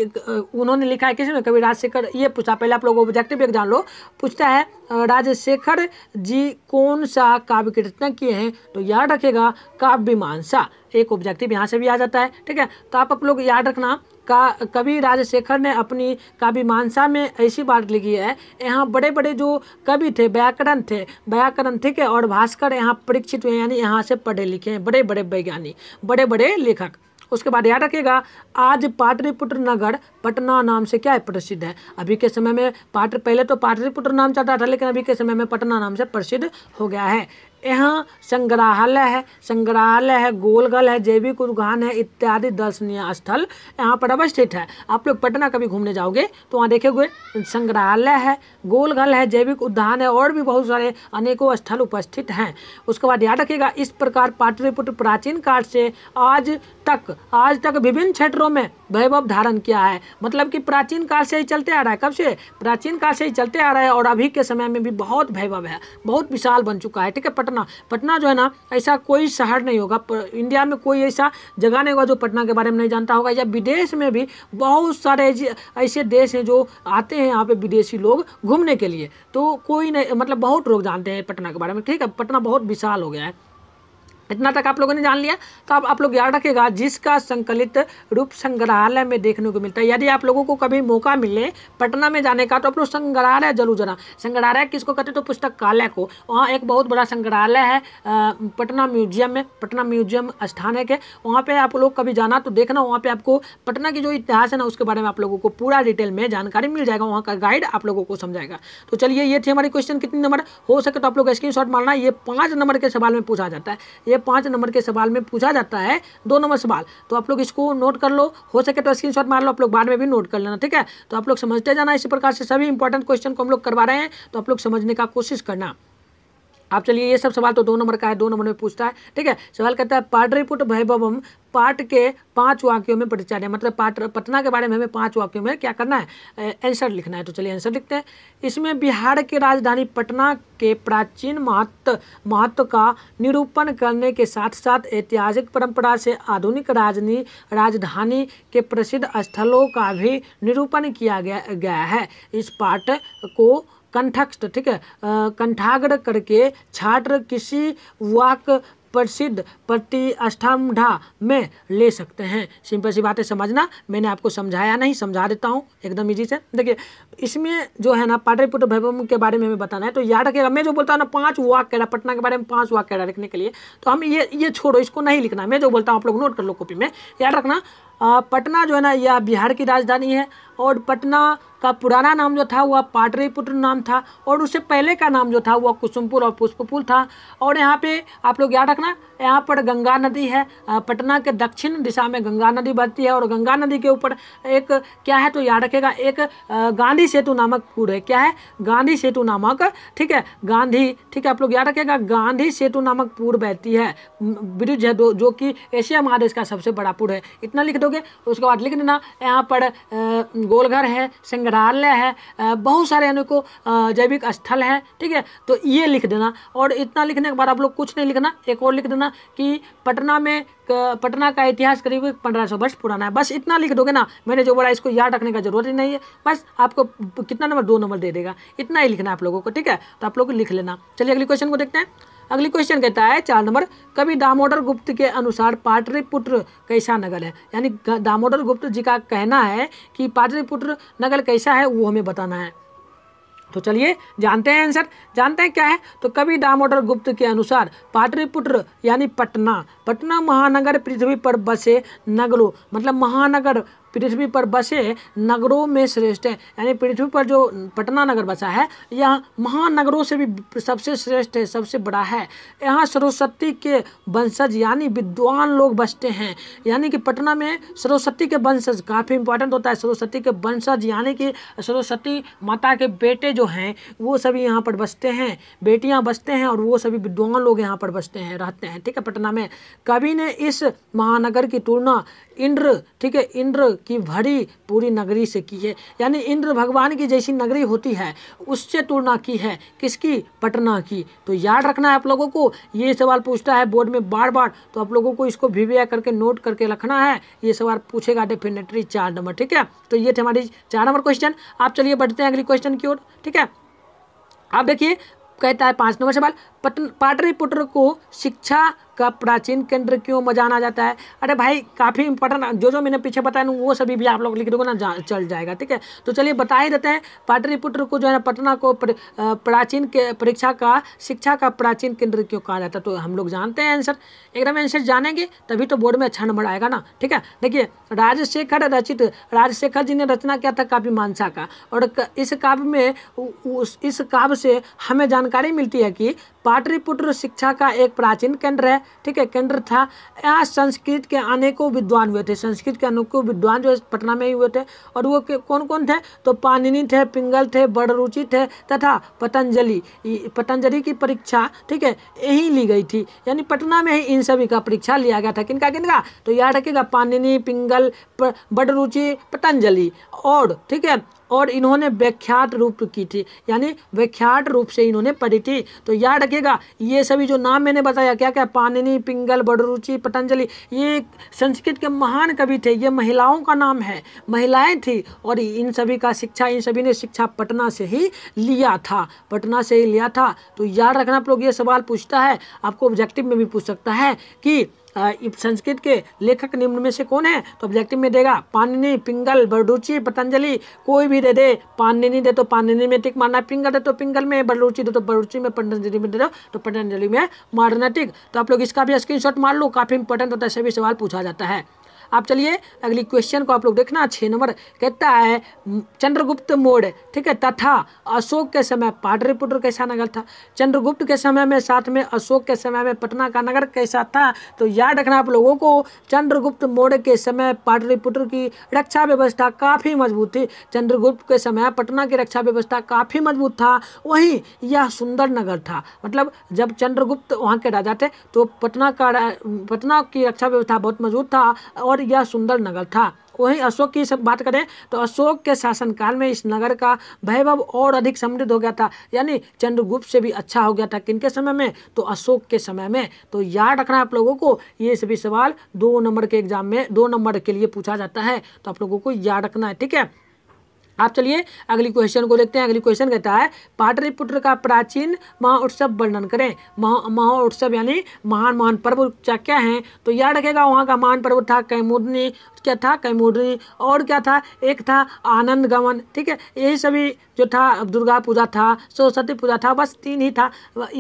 उन्होंने लिखा है किसी में कवि राजशेखर ये पूछा पहले आप लोग ऑब्जेक्टिव एक जान लो पूछता है राजशेखर जी कौन सा काव्य रचना किए हैं तो याद रखेगा काव्य मानसा एक ऑब्जेक्टिव यहाँ से भी आ जाता है ठीक है तो आप लोग याद रखना का कवि राजशेखर ने अपनी काव्य मानसा में ऐसी बात लिखी है यहाँ बड़े बड़े जो कवि थे व्याकरण थे व्याकरण ठीक है और भास्कर यहाँ परीक्षित हुए यानी यहाँ से पढ़े लिखे हैं बड़े बड़े वैज्ञानिक बड़े बड़े लेखक उसके बाद याद रखिएगा आज पाटलिपुत्र नगर पटना नाम से क्या है प्रसिद्ध है अभी के समय में पाट पहले तो पाटलिपुत्र नाम चलता था लेकिन अभी के समय में पटना नाम से प्रसिद्ध हो गया है यहाँ संग्रहालय है संग्रहालय है गोलगल है जैविक उद्यान है इत्यादि दर्शनीय स्थल यहाँ पर अवस्थित है आप लोग पटना कभी घूमने जाओगे तो वहाँ देखोगे संग्रहालय है गोलगल है जैविक उद्यान है और भी बहुत सारे अनेकों स्थल उपस्थित हैं उसके बाद याद रखिएगा इस प्रकार पाटलिपुत्र प्राचीन काल से आज तक आज तक विभिन्न क्षेत्रों में वैभव धारण किया है मतलब कि प्राचीन काल से ही चलते आ रहा है कब से प्राचीन काल से ही चलते आ रहा है और अभी के समय में भी बहुत वैभव है बहुत विशाल बन चुका है ठीक है पटना पटना पटना जो है ना ऐसा कोई शहर नहीं होगा इंडिया में कोई ऐसा जगह नहीं होगा जो पटना के बारे में नहीं जानता होगा या विदेश में भी बहुत सारे ऐसे देश हैं जो आते हैं यहाँ पे विदेशी लोग घूमने के लिए तो कोई नहीं मतलब बहुत लोग जानते हैं पटना के बारे में ठीक है पटना बहुत विशाल हो गया है इतना तक आप लोगों ने जान लिया तो आप आप लोग याद रखेगा जिसका संकलित रूप संग्रहालय में देखने को मिलता है यदि आप लोगों को कभी मौका मिले पटना में जाने का तो आप लोग संग्रहालय जरूर जाना संग्रहालय किसको कहते हैं तो पुस्तकालय को वहाँ एक बहुत बड़ा संग्रहालय है पटना म्यूजियम में पटना म्यूजियम स्थान है के वहाँ पर आप लोग कभी जाना तो देखना वहाँ पर आपको पटना की जो इतिहास है ना उसके बारे में आप लोगों को पूरा डिटेल में जानकारी मिल जाएगा वहाँ का गाइड आप लोगों को समझाएगा तो चलिए ये थी हमारी क्वेश्चन कितने नंबर हो सके तो आप लोग स्क्रीन मारना ये पाँच नंबर के सवाल में पूछा जाता है ये पाँच नंबर के सवाल में पूछा जाता है दो नंबर सवाल तो आप लोग इसको नोट कर लो हो सके तो स्क्रीन मार लो आप लोग बाद में भी नोट कर लेना ठीक है तो आप लोग समझते जाना इसी प्रकार से सभी इंपॉर्टेंट क्वेश्चन को हम लोग करवा रहे हैं तो आप लोग समझने का कोशिश करना आप चलिए ये सब सवाल तो दो नंबर का है दो नंबर में पूछता है ठीक है सवाल कहता है पाटरीपुट वैभवम पाठ के पांच वाक्यों में प्रतिचार्य मतलब पाट पटना के बारे में हमें पांच वाक्यों में क्या करना है आंसर लिखना है तो चलिए आंसर लिखते हैं इसमें बिहार की राजधानी पटना के प्राचीन महत्व महत्व का निरूपण करने के साथ साथ ऐतिहासिक परंपरा से आधुनिक राजनी राजधानी के प्रसिद्ध स्थलों का भी निरूपण किया गया गया है इस पाठ को कंठस्थ ठीक है कंठाग्र करके छात्र किसी वाक प्रसिद्ध प्रतिष्ठा में ले सकते हैं सिंपल सी बातें समझना मैंने आपको समझाया नहीं समझा देता हूँ एकदम ईजी से देखिए इसमें जो है ना पाटलिपुत्र वैभव के बारे में हमें बताना है तो याद रखिएगा मैं जो बोलता हूँ ना पाँच वाक रहा पटना के बारे में पाँच वाक रहा लिखने के लिए तो हम ये ये छोड़ो इसको नहीं लिखना मैं जो बोलता हूँ आप लोग नोट कर लो कॉपी में याद रखना पटना जो है ना यह बिहार की राजधानी है और पटना का पुराना नाम जो था वह पाटलिपुत्र नाम था और उससे पहले का नाम जो था वह कुसुमपुर और पुष्पपुल था और यहाँ पे आप लोग याद रखना यहाँ पर गंगा नदी है पटना के दक्षिण दिशा में गंगा नदी बहती है और गंगा नदी के ऊपर एक क्या है तो याद रखेगा एक गांधी सेतु नामक पुल है क्या है गांधी सेतु नामक ठीक है गांधी ठीक है आप लोग याद रखेगा गांधी सेतु नामक पुल बहती है ब्रिज है दो जो कि एशिया महादेश का सबसे बड़ा पुल है इतना लिख दोगे उसके बाद लिख देना यहाँ पर गोलघर है संग्रहालय है बहुत सारे अनेकों जैविक स्थल हैं ठीक है तो ये लिख देना और इतना लिखने के बाद आप लोग कुछ नहीं लिखना एक और लिख देना कि पटना में पटना का इतिहास करीब पंद्रह सौ वर्ष पुराना है बस इतना लिख दोगे ना मैंने जो बड़ा इसको याद रखने का जरूरत ही नहीं है बस आपको कितना नंबर दो नंबर दे देगा इतना ही लिखना आप लोगों को ठीक है तो आप लोग लिख लेना चलिए अगले क्वेश्चन को देखते हैं अगली क्वेश्चन कहता है चार नंबर कवि दामोदर गुप्त के अनुसार पाटलिपुत्र कैसा नगर है यानी दामोदर गुप्त जी का कहना है कि पाटलिपुत्र नगर कैसा है वो हमें बताना है तो चलिए जानते हैं आंसर जानते हैं क्या है तो कवि दामोदर गुप्त के अनुसार पाटलिपुत्र यानी पटना पटना महानगर पृथ्वी पर बसे नगरों मतलब महानगर पृथ्वी पर बसे नगरों में श्रेष्ठ है यानी पृथ्वी पर जो पटना नगर बसा है यह महानगरों से भी सबसे श्रेष्ठ है सबसे बड़ा है यहाँ सरस्वती के वंशज यानी विद्वान लोग बसते हैं यानी कि पटना में सरस्वती के वंशज काफ़ी इंपॉर्टेंट होता है सरस्वती के वंशज यानी कि सरस्वती माता के बेटे जो हैं वो सभी यहाँ पर बसते हैं बेटियाँ बसते हैं और वो सभी विद्वान लोग यहाँ पर बसते हैं रहते हैं ठीक है पटना में कवि ने इस महानगर की तुलना इंद्र ठीक है इंद्र की भरी पूरी नगरी से की है यानी इंद्र भगवान की जैसी नगरी होती है उससे तुलना की है किसकी पटना की तो याद रखना है आप लोगों को ये सवाल पूछता है बोर्ड में बार बार तो आप लोगों को इसको वीवीआई करके नोट करके रखना है ये सवाल पूछेगा डेफिनेटली चार नंबर ठीक है तो ये थे हमारी चार नंबर क्वेश्चन आप चलिए बढ़ते हैं अगली क्वेश्चन की ओर ठीक है आप देखिए कहता है पाँच नंबर सवाल पाटलिपुत्र को शिक्षा का प्राचीन केंद्र क्यों मजाना जाता है अरे भाई काफ़ी इंपॉर्टेंट जो जो मैंने पीछे बताया ना वो सभी भी आप लोग लिख दोगे ना जा, चल जाएगा ठीक है तो चलिए बता ही देते हैं पाटलिपुत्र को जो है पटना को प्र, प्राचीन के परीक्षा का शिक्षा का प्राचीन केंद्र क्यों कहा जाता है तो हम लोग जानते हैं आंसर एकदम आंसर जानेंगे तभी तो बोर्ड में अच्छा नंबर आएगा ना ठीक है देखिए राजशेखर रचित राजशेखर जी ने रचना किया था काव्य मानसा का और इस काव्य में उस इस काव्य से हमें जानकारी मिलती है कि पाटलिपुत्र शिक्षा का एक प्राचीन केंद्र है ठीक है केंद्र था यहाँ संस्कृत के अनेकों विद्वान हुए थे संस्कृत के अनेकों विद्वान जो पटना में ही हुए थे और वो कौन कौन थे तो पानिनी थे पिंगल थे बड़रुचि थे तथा पतंजलि पतंजलि की परीक्षा ठीक है यहीं ली गई थी यानी पटना में ही इन सभी का परीक्षा लिया गया था किनका किनका तो याद रखेगा पानिनी पिंगल बड़रुचि पतंजलि और ठीक है और इन्होंने व्याख्यात रूप की थी यानी व्याख्यात रूप से इन्होंने पढ़ी थी तो याद रखेगा ये सभी जो नाम मैंने बताया क्या क्या पानिनी पिंगल बडरुचि पतंजलि ये संस्कृत के महान कवि थे ये महिलाओं का नाम है महिलाएं थी और इन सभी का शिक्षा इन सभी ने शिक्षा पटना से ही लिया था पटना से ही लिया था तो याद रखना आप लोग ये सवाल पूछता है आपको ऑब्जेक्टिव में भी पूछ सकता है कि हाँ, संस्कृत के लेखक निम्न में से कौन है तो ऑब्जेक्टिव में देगा पानिनी पिंगल बरडुचि पतंजलि कोई भी दे दे पानिनी दे तो पानिनी में टिक मारना पिंगल दे तो पिंगल में बरडुचि दे तो बरडुचि में पतंजलि में दे दो तो पतंजलि में मारना टिक तो आप लोग इसका भी स्क्रीन मार लो काफ़ी इंपॉर्टेंट होता है सभी सवाल पूछा जाता है आप चलिए अगली क्वेश्चन को आप लोग देखना छः नंबर कहता है चंद्रगुप्त मोड ठीक है तथा अशोक के समय पाटलिपुत्र कैसा नगर था चंद्रगुप्त के समय में साथ में अशोक के समय में पटना का नगर कैसा था तो याद रखना आप लोगों को चंद्रगुप्त मोड के समय पाटलिपुत्र की रक्षा व्यवस्था काफ़ी मजबूत थी चंद्रगुप्त के समय पटना की रक्षा व्यवस्था काफ़ी मजबूत था वहीं यह सुंदर नगर था मतलब जब चंद्रगुप्त वहाँ के राजा थे तो पटना का पटना की रक्षा व्यवस्था बहुत मजबूत था और और यह सुंदर नगर था वहीं अशोक की सब बात करें तो अशोक के शासनकाल में इस नगर का वैभव और अधिक समृद्ध हो गया था यानी चंद्रगुप्त से भी अच्छा हो गया था किनके समय में तो अशोक के समय में तो याद रखना आप लोगों को ये सभी सवाल दो नंबर के एग्जाम में दो नंबर के लिए पूछा जाता है तो आप लोगों को याद रखना है ठीक है आप चलिए अगली क्वेश्चन को देखते हैं अगली क्वेश्चन कहता है पाटलिपुत्र का प्राचीन उत्सव वर्णन करें उत्सव यानी महान महान पर्व क्या क्या है तो याद रखेगा वहाँ का महान पर्व था कैमुदनी क्या था कैमुडनी और क्या था एक था आनंद गमन ठीक है यही सभी जो था दुर्गा पूजा था सरस्वती पूजा था बस तीन ही था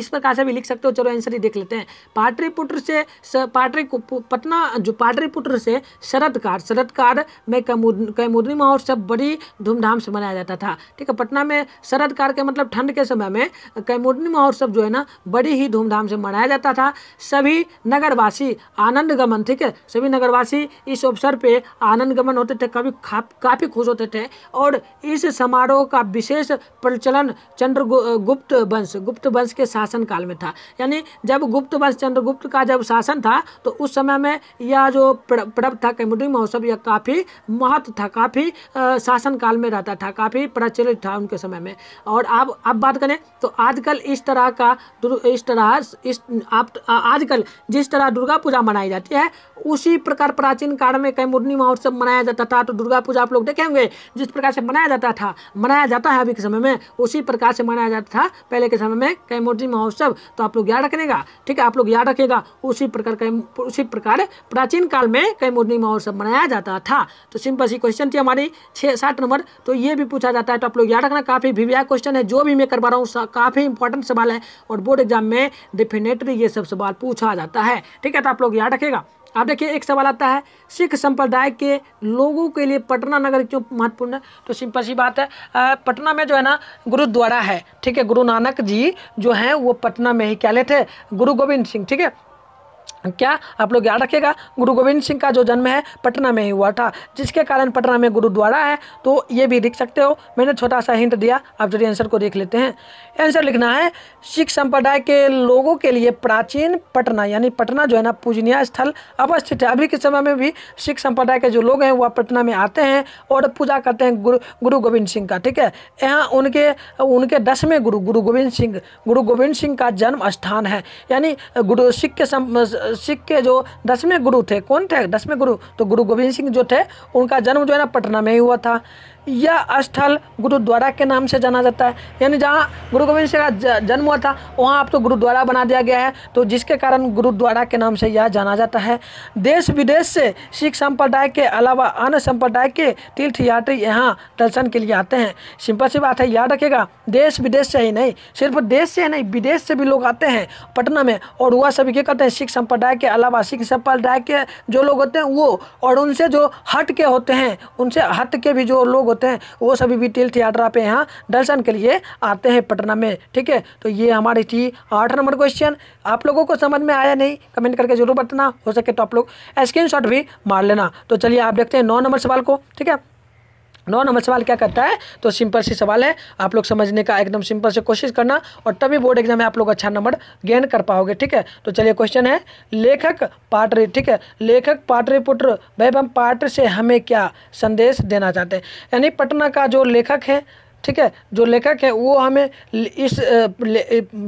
इस प्रकार से भी लिख सकते हो चलो आंसर ही देख लेते हैं पाटलिपुत्र से पाटरी पटना जो पाटलिपुत्र से शरदकार शरदकार में कैमुदनी महोत्सव बड़ी धूमधाम से मनाया जाता था ठीक है पटना में शरदकार के मतलब ठंड के समय में कैमुदनी महोत्सव जो है ना बड़ी ही धूमधाम से मनाया जाता था सभी नगरवासी आनंद गमन ठीक है सभी नगरवासी इस अवसर पर आनंद गमन होते थे कभी काफ़ी खुश होते थे और इस समारोह का विशेष प्रचलन चंद्रगुप्त वंश गुप्त वंश के काल में था यानी जब गुप्त वंश चंद्रगुप्त का जब शासन था तो उस समय में यह जो पर्व था कैमुडी महोत्सव यह काफ़ी महत्व था काफ़ी शासन काल में रहता था काफ़ी प्रचलित था उनके समय में और आप अब बात करें तो आजकल इस तरह का इस तरह इस आप आजकल जिस तरह दुर्गा पूजा मनाई जाती है उसी प्रकार प्राचीन काल में कैमु पूर्णिमा और सब मनाया जाता था तो दुर्गा पूजा आप लोग देखे होंगे जिस प्रकार से मनाया जाता था मनाया जाता है अभी के समय में उसी प्रकार से मनाया जाता था पहले के समय में कैमोटी महोत्सव तो आप लोग याद रखेगा ठीक है आप लोग याद रखेगा उसी प्रकार उसी प्रकार प्राचीन काल में कैमोटी महोत्सव मनाया जाता था तो सिंपल सी क्वेश्चन थी हमारी छः साठ नंबर तो ये भी पूछा जाता है तो आप लोग याद रखना काफ़ी वीवीआ क्वेश्चन है जो भी मैं करवा रहा हूँ काफ़ी इंपॉर्टेंट सवाल है और बोर्ड एग्जाम में डेफिनेटली ये सब सवाल पूछा जाता है ठीक है तो आप लोग याद रखेगा अब देखिए एक सवाल आता है सिख संप्रदाय के लोगों के लिए पटना नगर क्यों महत्वपूर्ण है तो सिंपल सी बात है पटना में जो है ना गुरुद्वारा है ठीक है गुरु नानक जी जो हैं वो पटना में ही क्या लेते गुरु गोविंद सिंह ठीक है क्या आप लोग याद रखेगा गुरु गोविंद सिंह का जो जन्म है पटना में ही हुआ था जिसके कारण पटना में गुरुद्वारा है तो ये भी लिख सकते हो मैंने छोटा सा हिंट दिया आप जो आंसर को देख लेते हैं आंसर लिखना है सिख संप्रदाय के लोगों के लिए प्राचीन पटना यानी पटना जो है ना पूजनीय स्थल अवस्थित है अभी के समय में भी सिख संप्रदाय के जो लोग हैं वह पटना में आते हैं और पूजा करते हैं गुरु गुरु गोविंद सिंह का ठीक है यहाँ उनके उनके दसवें गुरु गुरु गोविंद सिंह गुरु गोविंद सिंह का जन्म स्थान है यानी गुरु सिख के सिख के जो दसवें गुरु थे कौन थे दसवें गुरु तो गुरु गोविंद सिंह जो थे उनका जन्म जो है ना पटना में ही हुआ था यह स्थल गुरुद्वारा के नाम से जाना जाता है यानी जहाँ गुरु गोविंद सिंह का जन्म हुआ था वहाँ आप तो गुरुद्वारा बना दिया गया है तो जिसके कारण गुरुद्वारा के नाम से यह जाना जाता है देश विदेश से सिख संप्रदाय के अलावा अन्य संप्रदाय के तीर्थयात्री यहाँ दर्शन के लिए आते हैं सिंपल सी बात है याद रखेगा देश विदेश से ही नहीं सिर्फ देश से नहीं विदेश से भी लोग आते हैं पटना में और वह सभी क्या करते हैं सिख संप्रदाय के अलावा सिख संप्रदाय के जो लोग होते हैं वो और उनसे जो हट के होते हैं उनसे हट के भी जो लोग होते हैं वो सभी तीर्थ यात्रा पे यहाँ दर्शन के लिए आते हैं पटना में ठीक है तो ये हमारी थी आठ नंबर क्वेश्चन आप लोगों को समझ में आया नहीं कमेंट करके जरूर बताना हो सके तो आप लोग स्क्रीन भी मार लेना तो चलिए आप देखते हैं नौ नंबर सवाल को ठीक है नौ नंबर सवाल क्या करता है तो सिंपल सी सवाल है आप लोग समझने का एकदम सिंपल से कोशिश करना और तभी बोर्ड एग्जाम में आप लोग अच्छा नंबर गेन कर पाओगे ठीक है तो चलिए क्वेश्चन है लेखक पाटरी ठीक है लेखक भाई हम पाटर से हमें क्या संदेश देना चाहते हैं यानी पटना का जो लेखक है ठीक है जो लेखक है वो हमें इस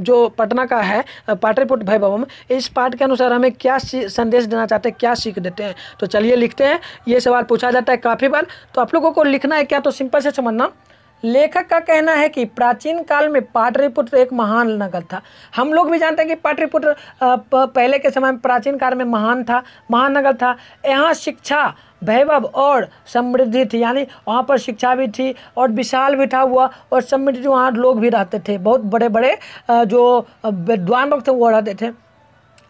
जो पटना का है पाटलिपुत्र वैभवम इस पाठ के अनुसार हमें क्या संदेश देना चाहते हैं क्या सीख देते हैं तो चलिए लिखते हैं ये सवाल पूछा जाता है काफ़ी बार तो आप लोगों को लिखना है क्या तो सिंपल से समझना लेखक का कहना है कि प्राचीन काल में पाटलिपुत्र एक महान नगर था हम लोग भी जानते हैं कि पाटलिपुत्र पहले के समय में प्राचीन काल में महान था महानगर था यहाँ शिक्षा वैभव और समृद्धि थी यानी वहाँ पर शिक्षा भी थी और विशाल भी था हुआ और समृद्धि वहाँ लोग भी रहते थे बहुत बड़े बड़े जो विद्वान लोग थे वो रहते थे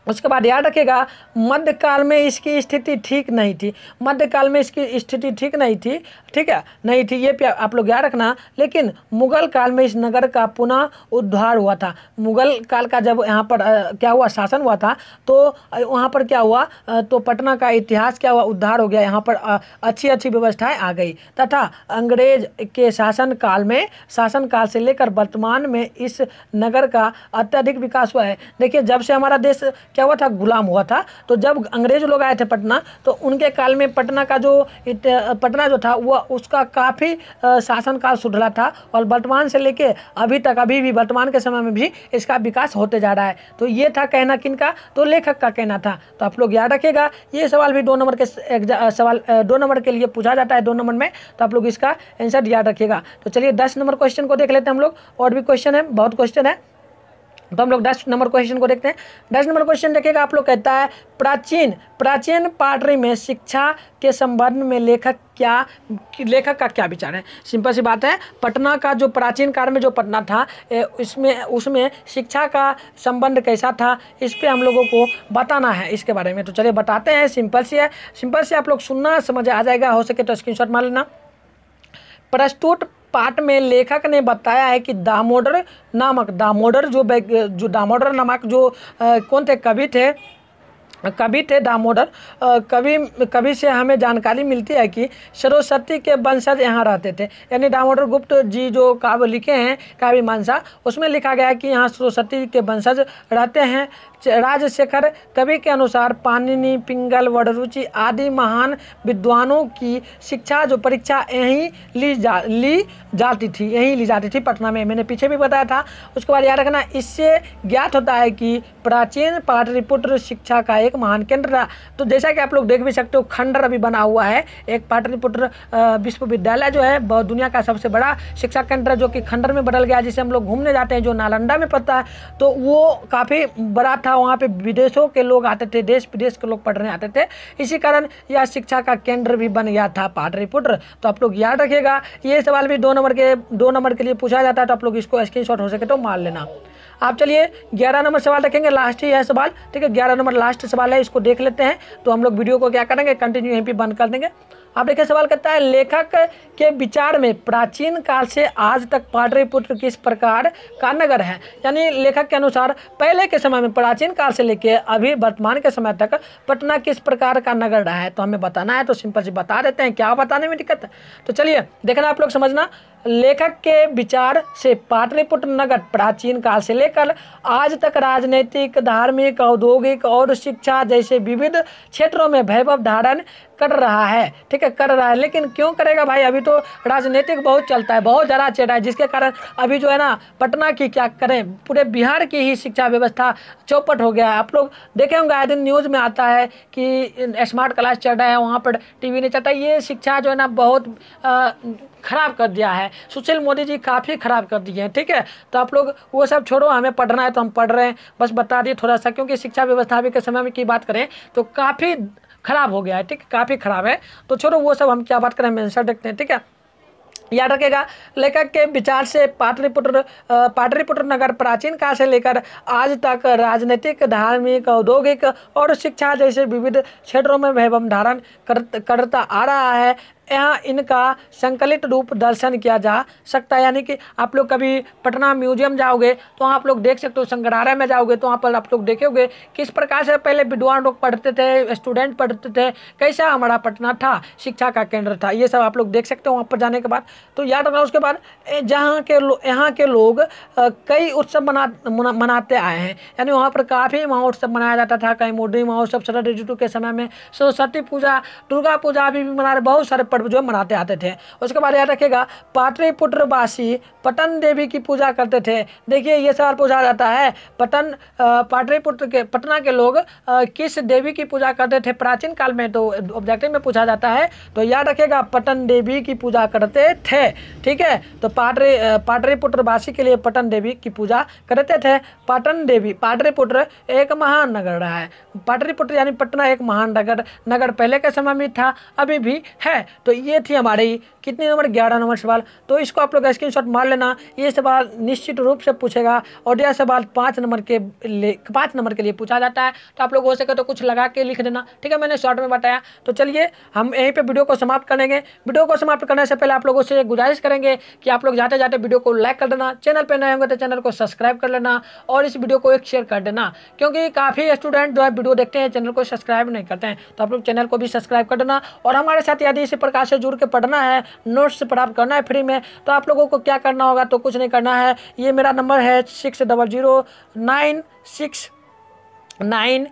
उसके बाद याद रखेगा मध्यकाल में इसकी स्थिति ठीक नहीं थी मध्यकाल में इसकी स्थिति ठीक नहीं थी ठीक है नहीं थी ये आप लोग याद रखना लेकिन मुगल काल में इस नगर का पुनः उद्धार हुआ था मुगल काल का जब यहाँ पर आ, क्या हुआ शासन हुआ था तो वहाँ पर क्या हुआ आ, तो पटना का इतिहास क्या हुआ उद्धार हो गया यहाँ पर आ, अच्छी अच्छी व्यवस्थाएँ आ गई तथा अंग्रेज के शासन काल में शासन काल से लेकर वर्तमान में इस नगर का अत्यधिक विकास हुआ है देखिए जब से हमारा देश क्या हुआ था गुलाम हुआ था तो जब अंग्रेज लोग आए थे पटना तो उनके काल में पटना का जो पटना जो था वह उसका काफ़ी शासनकाल सुधरा था और वर्तमान से लेके अभी तक अभी भी वर्तमान के समय में भी इसका विकास होते जा रहा है तो ये था कहना किन का तो लेखक का कहना था तो आप लोग याद रखेगा ये सवाल भी दो नंबर के सवाल दो नंबर के लिए पूछा जाता है दो नंबर में तो आप लोग इसका आंसर याद रखेगा तो चलिए दस नंबर क्वेश्चन को देख लेते हैं हम लोग और भी क्वेश्चन है बहुत क्वेश्चन है तो हम लोग दस नंबर क्वेश्चन को देखते हैं दस नंबर क्वेश्चन देखिएगा आप लोग कहता है प्राचीन प्राचीन पाटरी में शिक्षा के संबंध में लेखक क्या लेखक का क्या विचार है सिंपल सी बात है पटना का जो प्राचीन काल में जो पटना था इसमें उसमें शिक्षा का संबंध कैसा था इस पर हम लोगों को बताना है इसके बारे में तो चलिए बताते हैं सिंपल सी है सिंपल से आप लोग सुनना समझ आ जाएगा हो सके तो स्क्रीन मार लेना प्रस्तुत पाठ में लेखक ने बताया है कि दामोदर नामक दामोदर जो जो दामोदर नामक जो आ, कौन थे कवि थे कवि थे दामोदर कवि कवि से हमें जानकारी मिलती है कि सरस्वती के वंशज यहाँ रहते थे यानी दामोदर गुप्त जी जो काव्य लिखे हैं काव्य मानसा उसमें लिखा गया है कि यहाँ सरस्वती के वंशज रहते हैं राजशेखर कवि के अनुसार पानिनी पिंगल वडरुचि आदि महान विद्वानों की शिक्षा जो परीक्षा यहीं ली जा ली जाती थी यहीं ली जाती थी पटना में मैंने पीछे भी बताया था उसके बाद याद रखना इससे ज्ञात होता है कि प्राचीन पाटलिपुत्र शिक्षा का एक महान केंद्र रहा तो जैसा कि आप लोग देख भी सकते हो खंडर अभी बना हुआ है एक पाटलिपुत्र विश्वविद्यालय जो है बहुत दुनिया का सबसे बड़ा शिक्षा केंद्र जो कि खंडर में बदल गया जिसे हम लोग घूमने जाते हैं जो नालंदा में पड़ता है तो वो काफ़ी बड़ा था वहाँ पे विदेशों के लोग आते थे देश विदेश के लोग पढ़ने आते थे इसी कारण यह शिक्षा का केंद्र भी बन गया था पाटलिपुत्र तो आप लोग याद रखिएगा ये सवाल भी दो नंबर के दो नंबर के लिए पूछा जाता है तो आप लोग इसको स्क्रीन हो सके तो मान लेना आप चलिए ग्यारह नंबर सवाल रखेंगे लास्ट ही है सवाल ठीक है ग्यारह नंबर लास्ट सवाल है इसको देख लेते हैं तो हम लोग वीडियो को क्या करेंगे कंटिन्यू यहीं पर बंद कर देंगे अब देखिए सवाल करता है लेखक के विचार में प्राचीन काल से आज तक पाटलिपुत्र किस प्रकार का नगर है यानी लेखक के अनुसार पहले के समय में प्राचीन काल से लेकर अभी वर्तमान के समय तक पटना किस प्रकार का नगर रहा है तो हमें बताना है तो सिंपल से बता देते हैं क्या बताने में दिक्कत है तो चलिए देखना आप लोग समझना लेखक के विचार से पाटलिपुत्र नगर प्राचीन काल से लेकर आज तक राजनीतिक धार्मिक औद्योगिक और शिक्षा जैसे विविध क्षेत्रों में वैभव धारण कर रहा है ठीक है कर रहा है लेकिन क्यों करेगा भाई अभी तो राजनीतिक बहुत चलता है बहुत ज़्यादा चेटा रहा है जिसके कारण अभी जो है ना पटना की क्या करें पूरे बिहार की ही शिक्षा व्यवस्था चौपट हो गया है आप लोग देखे होंगे आए दिन न्यूज़ में आता है कि स्मार्ट क्लास चल रहा है वहाँ पर टीवी नहीं चलता ये शिक्षा जो है ना बहुत आ, खराब कर दिया है सुशील मोदी जी काफ़ी खराब कर दिए हैं ठीक है तो आप लोग वो सब छोड़ो हमें पढ़ना है तो हम पढ़ रहे हैं बस बता दिए थोड़ा सा क्योंकि शिक्षा व्यवस्था अभी के समय में की बात करें तो काफ़ी खराब हो गया है ठीक है काफ़ी खराब है तो छोड़ो वो सब हम क्या बात करें हम आंसर देखते हैं ठीक है याद रखेगा लेखक के विचार से पाटलिपुत्र पाटलिपुत्र नगर प्राचीन काल से लेकर आज तक राजनीतिक धार्मिक औद्योगिक और शिक्षा जैसे विविध क्षेत्रों में वैभव धारण कर, करता आ रहा है यहाँ इनका संकलित रूप दर्शन किया जा सकता है यानी कि आप लोग कभी पटना म्यूजियम जाओगे तो वहाँ आप लोग देख सकते हो संग्रहालय में जाओगे तो वहाँ पर आप लोग देखोगे किस प्रकार से पहले विद्वान लोग पढ़ते थे स्टूडेंट पढ़ते थे कैसा हमारा पटना था शिक्षा का केंद्र था ये सब आप लोग देख सकते हो वहाँ पर जाने के बाद तो याद रखना उसके बाद जहाँ के यहाँ के लोग कई उत्सव मना, मना मनाते आए हैं यानी वहाँ पर काफ़ी महोत्सव मनाया जाता था कई मोडी महोत्सव शरद ऋतु के समय में सरस्वती पूजा दुर्गा पूजा अभी भी मना रहे बहुत सारे पर्व जो मनाते आते थे उसके बाद याद रखेगा पाटलिपुत्र वासी पटन देवी की पूजा करते थे देखिए ये सवाल पूछा जाता है पटन पाटलिपुत्र के पटना के लोग किस देवी की पूजा करते थे प्राचीन काल में तो ऑब्जेक्टिव में पूछा जाता है तो याद रखेगा पटन देवी की पूजा करते थे ठीक है तो पाटरी पाटलिपुत्र वासी के लिए पटन देवी की पूजा करते थे पटन देवी पाटलिपुत्र एक महान नगर रहा है पाटलिपुत्र यानी पटना एक महान नगर नगर पहले के समय में था अभी भी है तो ये थी हमारी कितने नंबर ग्यारह नंबर सवाल तो इसको आप लोग शॉट मार लेना ये सवाल निश्चित रूप से पूछेगा और यह सवाल पाँच नंबर के लिए पाँच नंबर के लिए पूछा जाता है तो आप लोग हो सके तो कुछ लगा के लिख देना ठीक है मैंने शॉर्ट में बताया तो चलिए हम यहीं पर वीडियो को समाप्त करेंगे वीडियो को समाप्त करने से पहले आप लोगों से गुजारिश करेंगे कि आप लोग जाते जाते वीडियो को लाइक कर देना चैनल पर नए होंगे तो चैनल को सब्सक्राइब कर लेना और इस वीडियो को एक शेयर कर देना क्योंकि काफ़ी स्टूडेंट जो है वीडियो देखते हैं चैनल को सब्सक्राइब नहीं करते हैं तो आप लोग चैनल को भी सब्सक्राइब कर देना और हमारे साथ यदि इसी प्रकार प्रकाश से जुड़ के पढ़ना है नोट्स प्राप्त करना है फ्री में तो आप लोगों को क्या करना होगा तो कुछ नहीं करना है ये मेरा नंबर है six double zero nine six nine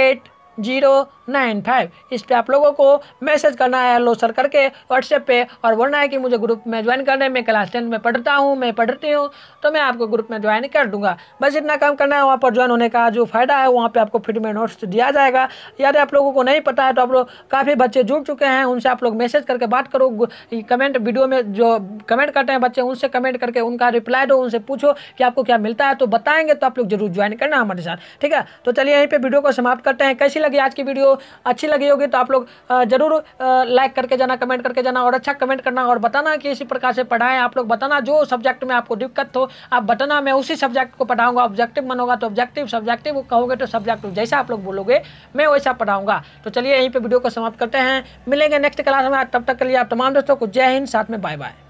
eight zero nine five इस पर आप लोगों को मैसेज करना है लो सर करके व्हाट्सएप पे और बोलना है कि मुझे ग्रुप में ज्वाइन करना है मैं क्लास टेन में पढ़ता हूँ मैं पढ़ती हूँ तो मैं आपको ग्रुप में ज्वाइन कर दूँगा बस इतना काम करना है वहाँ पर ज्वाइन होने का जो फ़ायदा है वहाँ पर आपको फ्री में नोट्स दिया जाएगा यदि आप लोगों को नहीं पता है तो आप लोग काफ़ी बच्चे जुड़ चुके हैं उनसे आप लोग मैसेज करके बात करो कमेंट वीडियो में जो कमेंट करते हैं बच्चे उनसे कमेंट करके उनका रिप्लाई दो उनसे पूछो कि आपको क्या मिलता है तो बताएंगे तो आप लोग जरूर ज्वाइन करना हमारे साथ ठीक है तो चलिए यहीं पर वीडियो को समाप्त करते हैं कैसी लगी आज की वीडियो अच्छी लगी होगी तो आप लोग ज़रूर लाइक करके जाना कमेंट करके जाना और अच्छा कमेंट करना और बताना कि इसी प्रकार से पढ़ाएं आप लोग बताना जो सब्जेक्ट में आपको दिक्कत हो आप बताना मैं उसी सब्जेक्ट को पढ़ाऊंगा ऑब्जेक्टिव मन होगा तो ऑब्जेक्टिव सब्जेक्टिव कहोगे तो सब्जेक्टिव जैसा आप लोग बोलोगे मैं वैसा पढ़ाऊंगा तो चलिए यहीं पर वीडियो को समाप्त करते हैं मिलेंगे नेक्स्ट क्लास में तब तक के लिए आप तमाम दोस्तों को जय हिंद साथ में बाय बाय